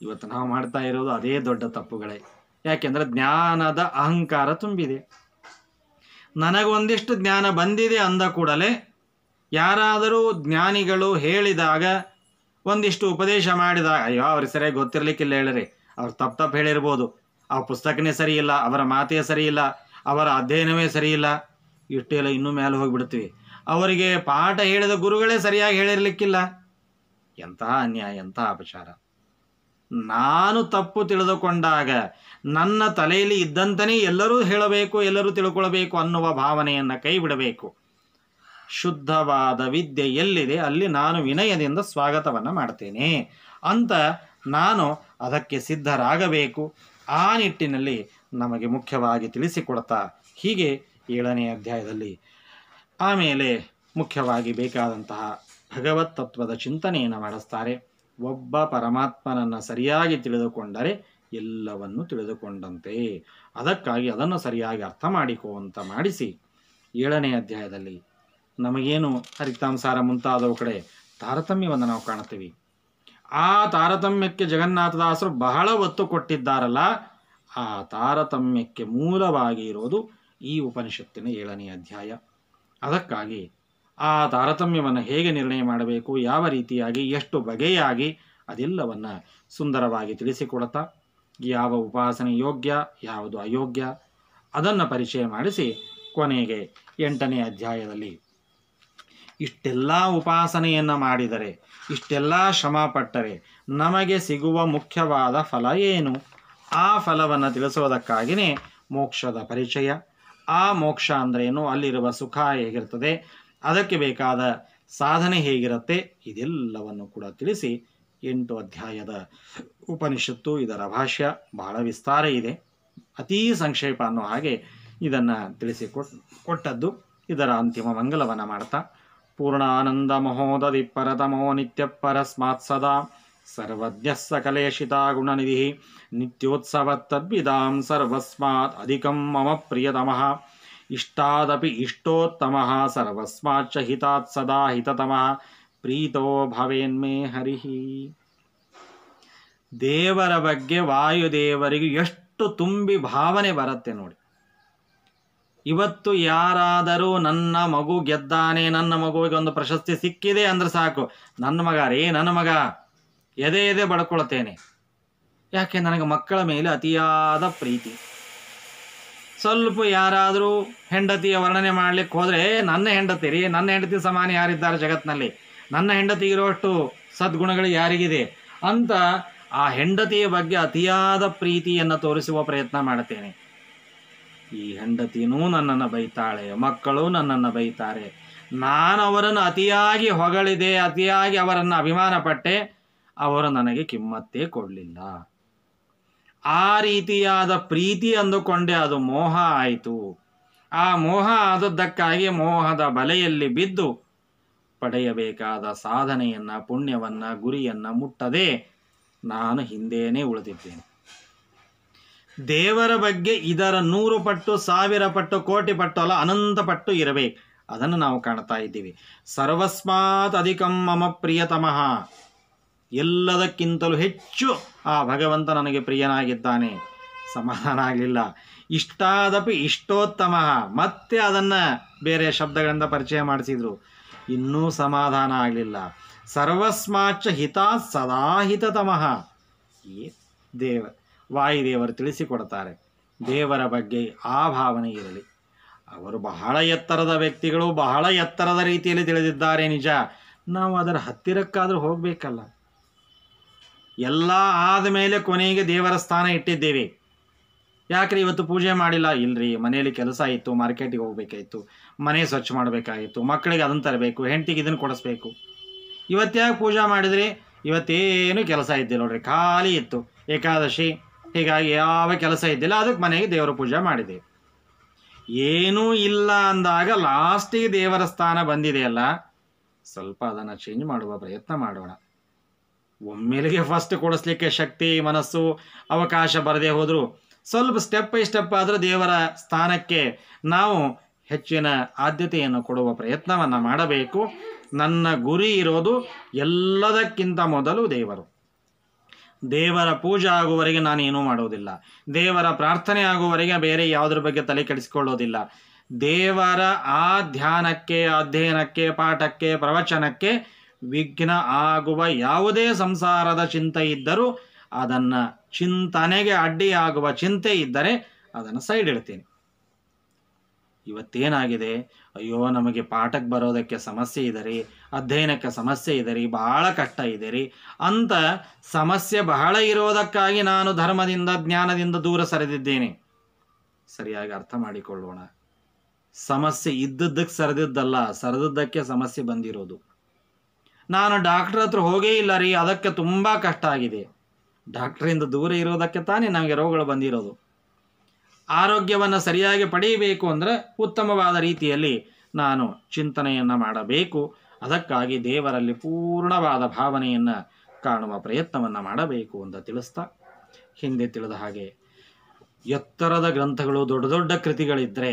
ಇವತ್ತು ನಾವು ಮಾಡ್ತಾ ಇರೋದು ಅದೇ ದೊಡ್ಡ ತಪ್ಪುಗಳೇ ಯಾಕೆಂದ್ರೆ ಜ್ಞಾನದ ಅಹಂಕಾರ ತುಂಬಿದೆ ನನಗೊಂದಿಷ್ಟು ಜ್ಞಾನ ಬಂದಿದೆ ಅಂದ ಕೂಡಲೇ ಯಾರಾದರೂ ಜ್ಞಾನಿಗಳು ಹೇಳಿದಾಗ ಒಂದಿಷ್ಟು ಉಪದೇಶ ಮಾಡಿದಾಗ ಅಯ್ಯೋ ಅವ್ರಿಗೆ ಸರಿಯಾಗಿ ಗೊತ್ತಿರ್ಲಿಕ್ಕಿಲ್ಲ ಹೇಳ್ರಿ ಅವ್ರು ತಪ್ಪು ತಪ್ಪು ಹೇಳಿರ್ಬೋದು ಆ ಪುಸ್ತಕನೇ ಸರಿ ಇಲ್ಲ ಅವರ ಮಾತೇ ಸರಿ ಇಲ್ಲ ಅವರ ಅಧ್ಯಯನವೇ ಸರಿ ಇಲ್ಲ ಇಷ್ಟೆಲ್ಲ ಇನ್ನೂ ಮೇಲೆ ಹೋಗಿಬಿಡ್ತೀವಿ ಅವರಿಗೆ ಪಾಠ ಹೇಳಿದ ಗುರುಗಳೇ ಸರಿಯಾಗಿ ಹೇಳಿರ್ಲಿಕ್ಕಿಲ್ಲ ಎಂತಹ ಅನ್ಯಾಯ ಎಂತಹ ಅಪಚಾರ ನಾನು ತಪ್ಪು ತಿಳಿದುಕೊಂಡಾಗ ನನ್ನ ತಲೆಯಲ್ಲಿ ಇದ್ದಂತನೇ ಎಲ್ಲರೂ ಹೇಳಬೇಕು ಎಲ್ಲರೂ ತಿಳ್ಕೊಳ್ಬೇಕು ಅನ್ನುವ ಭಾವನೆಯನ್ನು ಕೈ ಬಿಡಬೇಕು ಶುದ್ಧವಾದ ವಿದ್ಯೆ ಎಲ್ಲಿದೆ ಅಲ್ಲಿ ನಾನು ವಿನಯದಿಂದ ಸ್ವಾಗತವನ್ನು ಮಾಡ್ತೇನೆ ಅಂತ ನಾನು ಅದಕ್ಕೆ ಸಿದ್ಧರಾಗಬೇಕು ಆ ನಿಟ್ಟಿನಲ್ಲಿ ನಮಗೆ ಮುಖ್ಯವಾಗಿ ತಿಳಿಸಿಕೊಡ್ತಾ ಹೀಗೆ ಏಳನೇ ಅಧ್ಯಾಯದಲ್ಲಿ ಆಮೇಲೆ ಮುಖ್ಯವಾಗಿ ಬೇಕಾದಂತಹ ಭಗವತ್ ತತ್ವದ ಚಿಂತನೆಯನ್ನು ಮಾಡಿಸ್ತಾರೆ ಒಬ್ಬ ಪರಮಾತ್ಮನನ್ನು ಸರಿಯಾಗಿ ತಿಳಿದುಕೊಂಡರೆ ಎಲ್ಲವನ್ನು ತಿಳಿದುಕೊಂಡಂತೆ ಅದಕ್ಕಾಗಿ ಅದನ್ನು ಸರಿಯಾಗಿ ಅರ್ಥ ಮಾಡಿಕೋ ಅಂತ ಮಾಡಿಸಿ ಏಳನೇ ಅಧ್ಯಾಯದಲ್ಲಿ ನಮಗೇನು ಹರಿತಾಂಸಾರ ಮುಂತಾದವು ಕಡೆ ತಾರತಮ್ಯವನ್ನು ನಾವು ಕಾಣ್ತೀವಿ ಆ ತಾರತಮ್ಯಕ್ಕೆ ಜಗನ್ನಾಥದಾಸರು ಬಹಳ ಒತ್ತು ಕೊಟ್ಟಿದ್ದಾರಲ್ಲ ಆ ತಾರತಮ್ಯಕ್ಕೆ ಮೂಲವಾಗಿ ಇರೋದು ಈ ಉಪನಿಷತ್ತಿನ ಏಳನೇ ಅಧ್ಯಾಯ ಅದಕ್ಕಾಗಿ ಆ ತಾರತಮ್ಯವನ್ನು ಹೇಗೆ ನಿರ್ಣಯ ಮಾಡಬೇಕು ಯಾವ ರೀತಿಯಾಗಿ ಎಷ್ಟು ಬಗೆಯಾಗಿ ಅದೆಲ್ಲವನ್ನು ಸುಂದರವಾಗಿ ತಿಳಿಸಿಕೊಡುತ್ತಾ ಯಾವ ಉಪಾಸನೆ ಯೋಗ್ಯ ಯಾವುದು ಅಯೋಗ್ಯ ಅದನ್ನು ಪರಿಚಯ ಮಾಡಿಸಿ ಕೊನೆಗೆ ಎಂಟನೇ ಅಧ್ಯಾಯದಲ್ಲಿ ಇಷ್ಟೆಲ್ಲ ಉಪಾಸನೆಯನ್ನು ಮಾಡಿದರೆ ಇಷ್ಟೆಲ್ಲ ಶ್ರಮಪಟ್ಟರೆ ನಮಗೆ ಸಿಗುವ ಮುಖ್ಯವಾದ ಫಲ ಏನು ಆ ಫಲವನ್ನು ತಿಳಿಸುವುದಕ್ಕಾಗಿಯೇ ಮೋಕ್ಷದ ಪರಿಚಯ ಆ ಮೋಕ್ಷ ಅಂದ್ರೇನು ಅಲ್ಲಿರುವ ಸುಖ ಹೇಗಿರ್ತದೆ ಅದಕ್ಕೆ ಬೇಕಾದ ಸಾಧನೆ ಹೇಗಿರುತ್ತೆ ಇದೆಲ್ಲವನ್ನು ಕೂಡ ತಿಳಿಸಿ ಎಂಟು ಅಧ್ಯಾಯದ ಉಪನಿಷತ್ತು ಇದರ ಭಾಷ್ಯ ಬಹಳ ವಿಸ್ತಾರ ಇದೆ ಅತೀ ಸಂಕ್ಷೇಪ ಅನ್ನೋ ಹಾಗೆ ಇದನ್ನು ತಿಳಿಸಿ ಕೊಟ್ಟದ್ದು ಇದರ ಅಂತಿಮ ಮಂಗಲವನ್ನು ಮಾಡ್ತಾ पूर्णानन्दमहोदधिपरतमो नित्यपरस्मात् सदा सर्वज्ञः सकलेशिता ನಿತ್ಯೋತ್ಸವ नित्योत्सवत्तद्विदां सर्वस्मात् अधिकं मम प्रियतमः इष्टादपि इष्टोत्तमः सर्वस्माच्च हितात् सदा हिततमः ಪ್ರೀತೋ ಭವೇನ್ಮೇ ಹರಿಹಿ ದೇವರ ಬಗ್ಗೆ ವಾಯುದೇವರಿಗೆ ಎಷ್ಟು ತುಂಬಿ ಭಾವನೆ ಬರುತ್ತೆ ನೋಡಿ ಇವತ್ತು ಯಾರಾದರೂ ನನ್ನ ಮಗು ಗೆದ್ದಾನೆ ನನ್ನ ಮಗುವಿಗೆ ಒಂದು ಪ್ರಶಸ್ತಿ ಸಿಕ್ಕಿದೆ ಅಂದ್ರೆ ಸಾಕು ನನ್ನ ಮಗ ರೇ ನನ್ನ ಮಗ ಎದೆ ಎದೆ ಬಡ್ಕೊಳ್ತೇನೆ ಯಾಕೆ ನನಗೆ ಮಕ್ಕಳ ಮೇಲೆ ಅತಿಯಾದ ಪ್ರೀತಿ ಸ್ವಲ್ಪ ಯಾರಾದರೂ ಹೆಂಡತಿಯ ವರ್ಣನೆ ಮಾಡ್ಲಿಕ್ಕೆ ಹೋದರೆ ನನ್ನ ಹೆಂಡತಿ ರೀ ನನ್ನ ಹೆಂಡತಿ ಸಮಾನ ಯಾರಿದ್ದಾರೆ ಜಗತ್ತಿನಲ್ಲಿ ನನ್ನ ಹೆಂಡತಿ ಇರುವಷ್ಟು ಸದ್ಗುಣಗಳು ಯಾರಿಗಿದೆ ಅಂತ ಆ ಹೆಂಡತಿಯ ಬಗ್ಗೆ ಅತಿಯಾದ ಪ್ರೀತಿಯನ್ನು ತೋರಿಸುವ ಪ್ರಯತ್ನ ಮಾಡುತ್ತೇನೆ ಈ ಹೆಂಡತಿನೂ ನನ್ನನ್ನು ಬೈತಾಳೆ ಮಕ್ಕಳು ನನ್ನನ್ನು ಬೈತಾರೆ ನಾನು ಅವರನ್ನು ಅತಿಯಾಗಿ ಹೊಗಳಿದೆ ಅತಿಯಾಗಿ ಅವರನ್ನು ಅಭಿಮಾನಪಟ್ಟೆ ಅವರು ನನಗೆ ಕಿಮ್ಮತ್ತೇ ಕೊಡಲಿಲ್ಲ ಆ ರೀತಿಯಾದ ಪ್ರೀತಿ ಅಂದುಕೊಂಡೆ ಅದು ಮೋಹ ಆಯಿತು ಆ ಮೋಹ ಆದದ್ದಕ್ಕಾಗಿ ಮೋಹದ ಬಲೆಯಲ್ಲಿ ಬಿದ್ದು ಪಡೆಯಬೇಕಾದ ಸಾಧನೆಯನ್ನು ಪುಣ್ಯವನ್ನು ಗುರಿಯನ್ನು ಮುಟ್ಟದೆ ನಾನು ಹಿಂದೇನೆ ಉಳಿದಿದ್ದೇನೆ ದೇವರ ಬಗ್ಗೆ ಇದರ ನೂರು ಪಟ್ಟು ಸಾವಿರ ಪಟ್ಟು ಕೋಟಿ ಪಟ್ಟು ಅಲ್ಲ ಅನಂತ ಪಟ್ಟು ಇರಬೇಕು ಅದನ್ನು ನಾವು ಕಾಣ್ತಾ ಇದ್ದೀವಿ ಸರ್ವಸ್ಮಾತ್ ಅಧಿಕಂ ಮಮ ಪ್ರಿಯತಮಃ ಎಲ್ಲದಕ್ಕಿಂತಲೂ ಹೆಚ್ಚು ಆ ಭಗವಂತ ನನಗೆ ಪ್ರಿಯನಾಗಿದ್ದಾನೆ ಸಮಾಧಾನ ಆಗಲಿಲ್ಲ ಇಷ್ಟಾದಪಿ ಇಷ್ಟೋತ್ತಮ ಮತ್ತೆ ಅದನ್ನು ಬೇರೆ ಶಬ್ದಗಳಿಂದ ಪರಿಚಯ ಮಾಡಿಸಿದರು ಇನ್ನೂ ಸಮಾಧಾನ ಆಗಲಿಲ್ಲ ಸರ್ವಸ್ಮಾಚ ಹಿತ ಸದಾ ಹಿತತಮಃ ಏ ದೇವ ವಾಯುದೇವರು ತಿಳಿಸಿಕೊಡ್ತಾರೆ ದೇವರ ಬಗ್ಗೆ ಆ ಭಾವನೆ ಇರಲಿ ಅವರು ಬಹಳ ಎತ್ತರದ ವ್ಯಕ್ತಿಗಳು ಬಹಳ ಎತ್ತರದ ರೀತಿಯಲ್ಲಿ ತಿಳಿದಿದ್ದಾರೆ ನಿಜ ನಾವು ಅದರ ಹತ್ತಿರಕ್ಕಾದರೂ ಹೋಗಬೇಕಲ್ಲ ಎಲ್ಲ ಆದ ಮೇಲೆ ಕೊನೆಗೆ ದೇವರ ಸ್ಥಾನ ಇಟ್ಟಿದ್ದೇವೆ ಯಾಕ್ರಿ ಇವತ್ತು ಪೂಜೆ ಮಾಡಿಲ್ಲ ಇಲ್ರಿ ಮನೆಯಲ್ಲಿ ಕೆಲಸ ಇತ್ತು ಮಾರ್ಕೆಟಿಗೆ ಹೋಗ್ಬೇಕಾಯಿತು ಮನೆ ಸ್ವಚ್ಛ ಮಾಡಬೇಕಾಗಿತ್ತು ಮಕ್ಕಳಿಗೆ ಅದನ್ನು ತರಬೇಕು ಹೆಂಡತಿಗೆ ಇದನ್ನು ಕೊಡಿಸ್ಬೇಕು ಇವತ್ತು ಪೂಜೆ ಮಾಡಿದರೆ ಇವತ್ತೇನು ಕೆಲಸ ಇದ್ದಿಲ್ಲ ನೋಡ್ರಿ ಖಾಲಿ ಇತ್ತು ಏಕಾದಶಿ ಹೀಗಾಗಿ ಯಾವ ಕೆಲಸ ಇದ್ದಿಲ್ಲ ಅದಕ್ಕೆ ಮನೆಗೆ ದೇವರ ಪೂಜೆ ಮಾಡಿದೆ ಏನೂ ಇಲ್ಲ ಅಂದಾಗ ಲಾಸ್ಟಿಗೆ ದೇವರ ಸ್ಥಾನ ಬಂದಿದೆಯಲ್ಲ ಸ್ವಲ್ಪ ಅದನ್ನು ಚೇಂಜ್ ಮಾಡುವ ಪ್ರಯತ್ನ ಮಾಡೋಣ ಒಮ್ಮೆಲೆಗೆ ಫಸ್ಟ್ ಕೊಡಿಸ್ಲಿಕ್ಕೆ ಶಕ್ತಿ ಮನಸ್ಸು ಅವಕಾಶ ಬರದೇ ಹೋದರೂ ಸ್ವಲ್ಪ ಸ್ಟೆಪ್ ಬೈ ಸ್ಟೆಪ್ ಆದರೆ ದೇವರ ಸ್ಥಾನಕ್ಕೆ ನಾವು ಹೆಚ್ಚಿನ ಆದ್ಯತೆಯನ್ನು ಕೊಡುವ ಪ್ರಯತ್ನವನ್ನು ಮಾಡಬೇಕು ನನ್ನ ಗುರಿ ಇರೋದು ಎಲ್ಲದಕ್ಕಿಂತ ಮೊದಲು ದೇವರು ದೇವರ ಪೂಜೆ ಆಗುವವರೆಗೆ ಏನೂ ಮಾಡೋದಿಲ್ಲ ದೇವರ ಪ್ರಾರ್ಥನೆ ಆಗುವವರೆಗೆ ಬೇರೆ ಯಾವುದ್ರ ಬಗ್ಗೆ ತಲೆ ಕೆಡಿಸಿಕೊಳ್ಳೋದಿಲ್ಲ ದೇವರ ಆ ಧ್ಯಾನಕ್ಕೆ ಅಧ್ಯಯನಕ್ಕೆ ಪಾಠಕ್ಕೆ ಪ್ರವಚನಕ್ಕೆ ವಿಘ್ನ ಆಗುವ ಯಾವುದೇ ಸಂಸಾರದ ಚಿಂತೆ ಇದ್ದರೂ ಅದನ್ನು ಚಿಂತನೆಗೆ ಅಡ್ಡಿಯಾಗುವ ಚಿಂತೆ ಇದ್ದರೆ ಅದನ್ನು ಸೈಡ್ ಇಡ್ತೀನಿ ಇವತ್ತೇನಾಗಿದೆ ಅಯ್ಯೋ ನಮಗೆ ಪಾಠಕ್ಕೆ ಬರೋದಕ್ಕೆ ಸಮಸ್ಯೆ ಇದ್ದರೆ ಅಧ್ಯಯನಕ್ಕೆ ಸಮಸ್ಯೆ ಇದೆ ರೀ ಭಾಳ ಕಷ್ಟ ಇದೆ ರೀ ಅಂತ ಸಮಸ್ಯೆ ಬಹಳ ಇರೋದಕ್ಕಾಗಿ ನಾನು ಧರ್ಮದಿಂದ ಜ್ಞಾನದಿಂದ ದೂರ ಸರಿದಿದ್ದೇನೆ ಸರಿಯಾಗಿ ಅರ್ಥ ಮಾಡಿಕೊಳ್ಳೋಣ ಸಮಸ್ಯೆ ಇದ್ದದ್ದಕ್ಕೆ ಸರಿದಿದ್ದಲ್ಲ ಸರಿದಿದ್ದಕ್ಕೆ ಸಮಸ್ಯೆ ಬಂದಿರೋದು ನಾನು ಡಾಕ್ಟ್ರ್ ಹತ್ರ ಹೋಗೇ ಇಲ್ಲ ರೀ ಅದಕ್ಕೆ ತುಂಬ ಕಷ್ಟ ಆಗಿದೆ ಡಾಕ್ಟ್ರಿಂದ ದೂರ ಇರೋದಕ್ಕೆ ತಾನೇ ನಮಗೆ ರೋಗಗಳು ಬಂದಿರೋದು ಆರೋಗ್ಯವನ್ನು ಸರಿಯಾಗಿ ಪಡೆಯಬೇಕು ಅಂದರೆ ಉತ್ತಮವಾದ ರೀತಿಯಲ್ಲಿ ನಾನು ಚಿಂತನೆಯನ್ನು ಮಾಡಬೇಕು ಅದಕ್ಕಾಗಿ ದೇವರಲ್ಲಿ ಪೂರ್ಣವಾದ ಭಾವನೆಯನ್ನು ಕಾಣುವ ಪ್ರಯತ್ನವನ್ನು ಮಾಡಬೇಕು ಅಂತ ತಿಳಿಸ್ತಾ ಹಿಂದೆ ತಿಳಿದ ಹಾಗೆ ಎತ್ತರದ ಗ್ರಂಥಗಳು ದೊಡ್ಡ ದೊಡ್ಡ ಕೃತಿಗಳಿದ್ದರೆ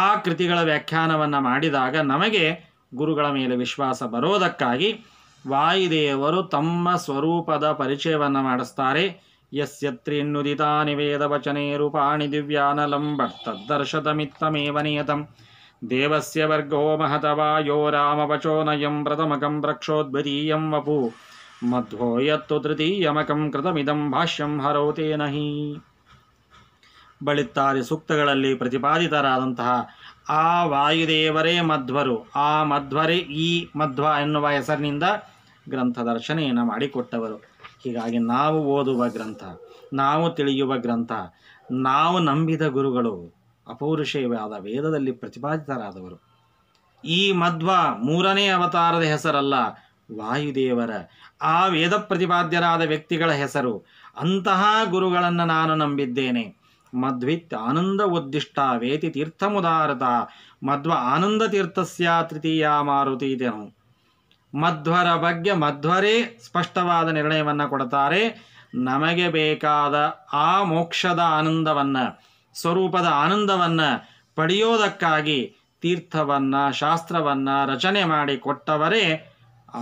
ಆ ಕೃತಿಗಳ ವ್ಯಾಖ್ಯಾನವನ್ನು ಮಾಡಿದಾಗ ನಮಗೆ ಗುರುಗಳ ಮೇಲೆ ವಿಶ್ವಾಸ ಬರೋದಕ್ಕಾಗಿ ವಾಯುದೇವರು ತಮ್ಮ ಸ್ವರೂಪದ ಪರಿಚಯವನ್ನು ಮಾಡಿಸ್ತಾರೆ ಯಸ್ಯತ್ರಿನ್ನುದಿತಾನಿ ವೇದ ವಚನೆ ರೂಪಾಣಿ ದಿವ್ಯಾನಲಂ ಭಕ್ತದರ್ಶತಮಿತ್ತಮೇವ ನಿಯತಂ ದೇವಸ್ಯ ವರ್ಗೋ ಮಹತವಾಯೋ ರಾಮವಚೋನಯಂ ಪ್ರಥಮಕಂ प्रक्षोद्वरीयं ವಪು ಮಧ್ವೋಯತ್ತು ತೃತೀಯಮಕಂ ಕೃತಮಿದಂ ಭಾಷ್ಯಂ ಹರೋತೇ ನಹಿ ಬಳಿತ್ತಾದಿ ಸೂಕ್ತಗಳಲ್ಲಿ ಪ್ರತಿಪಾದಿತರಾದಂತಹ ಆ ವಾಯುದೇವರೇ ಮಧ್ವರು ಆ ಮಧ್ವರೇ ಈ ಮಧ್ವ ಎನ್ನುವ ಹೆಸರಿನಿಂದ ಗ್ರಂಥ ದರ್ಶನೆಯನ್ನು ಮಾಡಿಕೊಟ್ಟವರು ಹೀಗಾಗಿ ನಾವು ಓದುವ ಗ್ರಂಥ ನಾವು ತಿಳಿಯುವ ಗ್ರಂಥ ನಾವು ನಂಬಿದ ಗುರುಗಳು ಅಪೌರುಷೇಯವಾದ ವೇದದಲ್ಲಿ ಪ್ರತಿಪಾದಿತರಾದವರು ಈ ಮಧ್ವ ಮೂರನೇ ಅವತಾರದ ಹೆಸರಲ್ಲ ವಾಯುದೇವರ ಆ ವೇದ ಪ್ರತಿಪಾದ್ಯರಾದ ವ್ಯಕ್ತಿಗಳ ಹೆಸರು ಅಂತಹ ಗುರುಗಳನ್ನು ನಾನು ನಂಬಿದ್ದೇನೆ ಮಧ್ವಿತ್ ಆನಂದ ಉದ್ದಿಷ್ಟ ವೇತಿ ಮುದಾರತ ಮಧ್ವ ಆನಂದ ತೀರ್ಥಸ್ಯ ತೃತೀಯ ಮಾರುತಿ ಇದೆನು ಮಧ್ವರ ಬಗ್ಗೆ ಮಧ್ವರೇ ಸ್ಪಷ್ಟವಾದ ನಿರ್ಣಯವನ್ನು ಕೊಡುತ್ತಾರೆ ನಮಗೆ ಬೇಕಾದ ಆ ಮೋಕ್ಷದ ಆನಂದವನ್ನು ಸ್ವರೂಪದ ಆನಂದವನ್ನು ಪಡೆಯೋದಕ್ಕಾಗಿ ತೀರ್ಥವನ್ನು ಶಾಸ್ತ್ರವನ್ನು ರಚನೆ ಮಾಡಿ ಕೊಟ್ಟವರೇ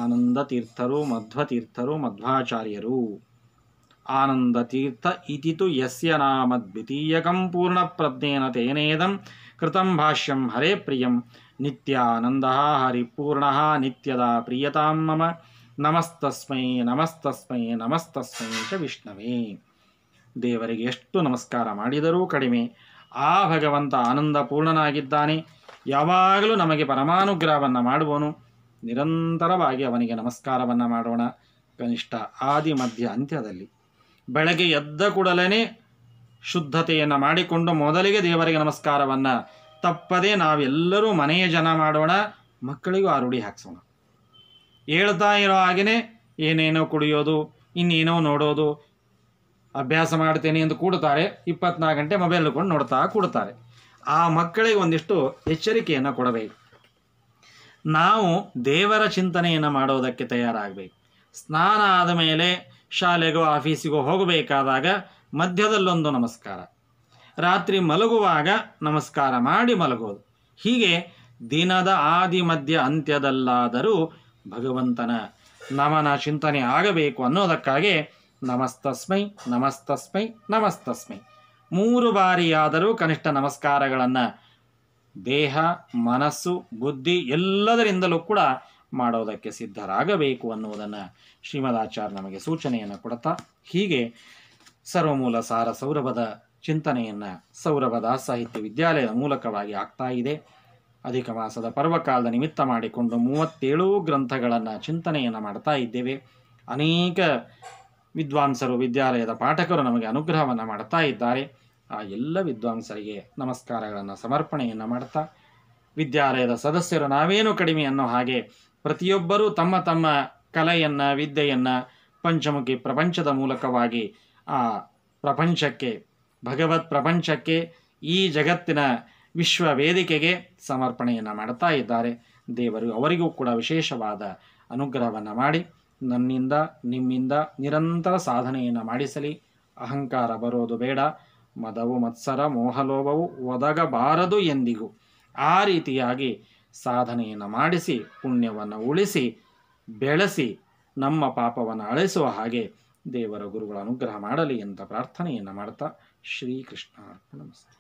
ಆನಂದ ತೀರ್ಥರು ಮಧ್ವತೀರ್ಥರು ಮಧ್ವಾಚಾರ್ಯರು ಆನಂದ ತೀರ್ಥ ಇತಿತು ಯಸ್ಯ ನಾಮ ದ್ವಿತೀಯಕಂ ಪೂರ್ಣ ಪ್ರಜ್ಞೇನ ತೇನೇದಂ ಕೃತಂ ಭಾಷ್ಯಂ ಹರೇ ಪ್ರಿಯಂ ನಿತ್ಯಾನಂದ ಹರಿಪೂರ್ಣ ನಿತ್ಯದ ಪ್ರಿಯತಾಂ ಮಮ ನಮಸ್ತಸ್ಮೈ ನಮಸ್ತಸ್ಮೈ ನಮಸ್ತಸ್ಮೈ ಚ ವಿಷ್ಣವೇ ದೇವರಿಗೆ ಎಷ್ಟು ನಮಸ್ಕಾರ ಮಾಡಿದರೂ ಕಡಿಮೆ ಆ ಭಗವಂತ ಆನಂದ ಪೂರ್ಣನಾಗಿದ್ದಾನೆ ಯಾವಾಗಲೂ ನಮಗೆ ಪರಮಾನುಗ್ರಹವನ್ನು ಮಾಡುವನು ನಿರಂತರವಾಗಿ ಅವನಿಗೆ ನಮಸ್ಕಾರವನ್ನು ಮಾಡೋಣ ಕನಿಷ್ಠ ಆದಿ ಮಧ್ಯ ಅಂತ್ಯದಲ್ಲಿ ಬೆಳಗ್ಗೆ ಎದ್ದ ಕೂಡಲೇ ಶುದ್ಧತೆಯನ್ನು ಮಾಡಿಕೊಂಡು ಮೊದಲಿಗೆ ದೇವರಿಗೆ ನಮಸ್ಕಾರವನ್ನು ತಪ್ಪದೇ ನಾವೆಲ್ಲರೂ ಮನೆಯ ಜನ ಮಾಡೋಣ ಮಕ್ಕಳಿಗೂ ಆ ರೂಢಿ ಹಾಕ್ಸೋಣ ಹೇಳ್ತಾ ಇರೋ ಹಾಗೆಯೇ ಏನೇನೋ ಕುಡಿಯೋದು ಇನ್ನೇನೋ ನೋಡೋದು ಅಭ್ಯಾಸ ಮಾಡ್ತೇನೆ ಎಂದು ಕೂಡುತ್ತಾರೆ ಇಪ್ಪತ್ನಾಲ್ಕು ಗಂಟೆ ಮೊಬೈಲ್ ಕೊಂಡು ನೋಡ್ತಾ ಕೂಡುತ್ತಾರೆ ಆ ಮಕ್ಕಳಿಗೆ ಒಂದಿಷ್ಟು ಎಚ್ಚರಿಕೆಯನ್ನು ಕೊಡಬೇಕು ನಾವು ದೇವರ ಚಿಂತನೆಯನ್ನು ಮಾಡೋದಕ್ಕೆ ತಯಾರಾಗಬೇಕು ಸ್ನಾನ ಆದ ಮೇಲೆ ಶಾಲೆಗೋ ಆಫೀಸಿಗೋ ಹೋಗಬೇಕಾದಾಗ ಮಧ್ಯದಲ್ಲೊಂದು ನಮಸ್ಕಾರ ರಾತ್ರಿ ಮಲಗುವಾಗ ನಮಸ್ಕಾರ ಮಾಡಿ ಮಲಗೋದು ಹೀಗೆ ದಿನದ ಆದಿ ಮಧ್ಯ ಅಂತ್ಯದಲ್ಲಾದರೂ ಭಗವಂತನ ನಮನ ಚಿಂತನೆ ಆಗಬೇಕು ಅನ್ನೋದಕ್ಕಾಗಿ ನಮಸ್ತಸ್ಮೈ ನಮಸ್ತಸ್ಮೈ ನಮಸ್ತಸ್ಮೈ ಮೂರು ಬಾರಿಯಾದರೂ ಕನಿಷ್ಠ ನಮಸ್ಕಾರಗಳನ್ನು ದೇಹ ಮನಸ್ಸು ಬುದ್ಧಿ ಎಲ್ಲದರಿಂದಲೂ ಕೂಡ ಮಾಡೋದಕ್ಕೆ ಸಿದ್ಧರಾಗಬೇಕು ಅನ್ನುವುದನ್ನು ಶ್ರೀಮದಾಚಾರ್ಯ ನಮಗೆ ಸೂಚನೆಯನ್ನು ಕೊಡ್ತಾ ಹೀಗೆ ಸರ್ವಮೂಲ ಸಾರ ಸೌರಭದ ಚಿಂತನೆಯನ್ನು ಸೌರಭದ ಸಾಹಿತ್ಯ ವಿದ್ಯಾಲಯದ ಮೂಲಕವಾಗಿ ಆಗ್ತಾ ಇದೆ ಅಧಿಕ ಮಾಸದ ಪರ್ವಕಾಲದ ನಿಮಿತ್ತ ಮಾಡಿಕೊಂಡು ಮೂವತ್ತೇಳು ಗ್ರಂಥಗಳನ್ನು ಚಿಂತನೆಯನ್ನು ಮಾಡ್ತಾ ಇದ್ದೇವೆ ಅನೇಕ ವಿದ್ವಾಂಸರು ವಿದ್ಯಾಲಯದ ಪಾಠಕರು ನಮಗೆ ಅನುಗ್ರಹವನ್ನು ಮಾಡ್ತಾ ಇದ್ದಾರೆ ಆ ಎಲ್ಲ ವಿದ್ವಾಂಸರಿಗೆ ನಮಸ್ಕಾರಗಳನ್ನು ಸಮರ್ಪಣೆಯನ್ನು ಮಾಡ್ತಾ ವಿದ್ಯಾಲಯದ ಸದಸ್ಯರು ನಾವೇನು ಕಡಿಮೆ ಅನ್ನೋ ಹಾಗೆ ಪ್ರತಿಯೊಬ್ಬರೂ ತಮ್ಮ ತಮ್ಮ ಕಲೆಯನ್ನು ವಿದ್ಯೆಯನ್ನು ಪಂಚಮುಖಿ ಪ್ರಪಂಚದ ಮೂಲಕವಾಗಿ ಆ ಪ್ರಪಂಚಕ್ಕೆ ಭಗವತ್ ಪ್ರಪಂಚಕ್ಕೆ ಈ ಜಗತ್ತಿನ ವಿಶ್ವ ವೇದಿಕೆಗೆ ಸಮರ್ಪಣೆಯನ್ನು ಮಾಡ್ತಾ ಇದ್ದಾರೆ ದೇವರು ಅವರಿಗೂ ಕೂಡ ವಿಶೇಷವಾದ ಅನುಗ್ರಹವನ್ನು ಮಾಡಿ ನನ್ನಿಂದ ನಿಮ್ಮಿಂದ ನಿರಂತರ ಸಾಧನೆಯನ್ನು ಮಾಡಿಸಲಿ ಅಹಂಕಾರ ಬರೋದು ಬೇಡ ಮದವು ಮತ್ಸರ ಮೋಹಲೋಭವು ಒದಗಬಾರದು ಎಂದಿಗೂ ಆ ರೀತಿಯಾಗಿ ಸಾಧನೆಯನ್ನು ಮಾಡಿಸಿ ಪುಣ್ಯವನ್ನು ಉಳಿಸಿ ಬೆಳೆಸಿ ನಮ್ಮ ಪಾಪವನ್ನು ಅಳಿಸುವ ಹಾಗೆ ದೇವರ ಗುರುಗಳ ಅನುಗ್ರಹ ಮಾಡಲಿ ಅಂತ ಪ್ರಾರ್ಥನೆಯನ್ನು ಮಾಡ್ತಾ ಶ್ರೀಕೃಷ್ಣ ನಮಸ್ತೆ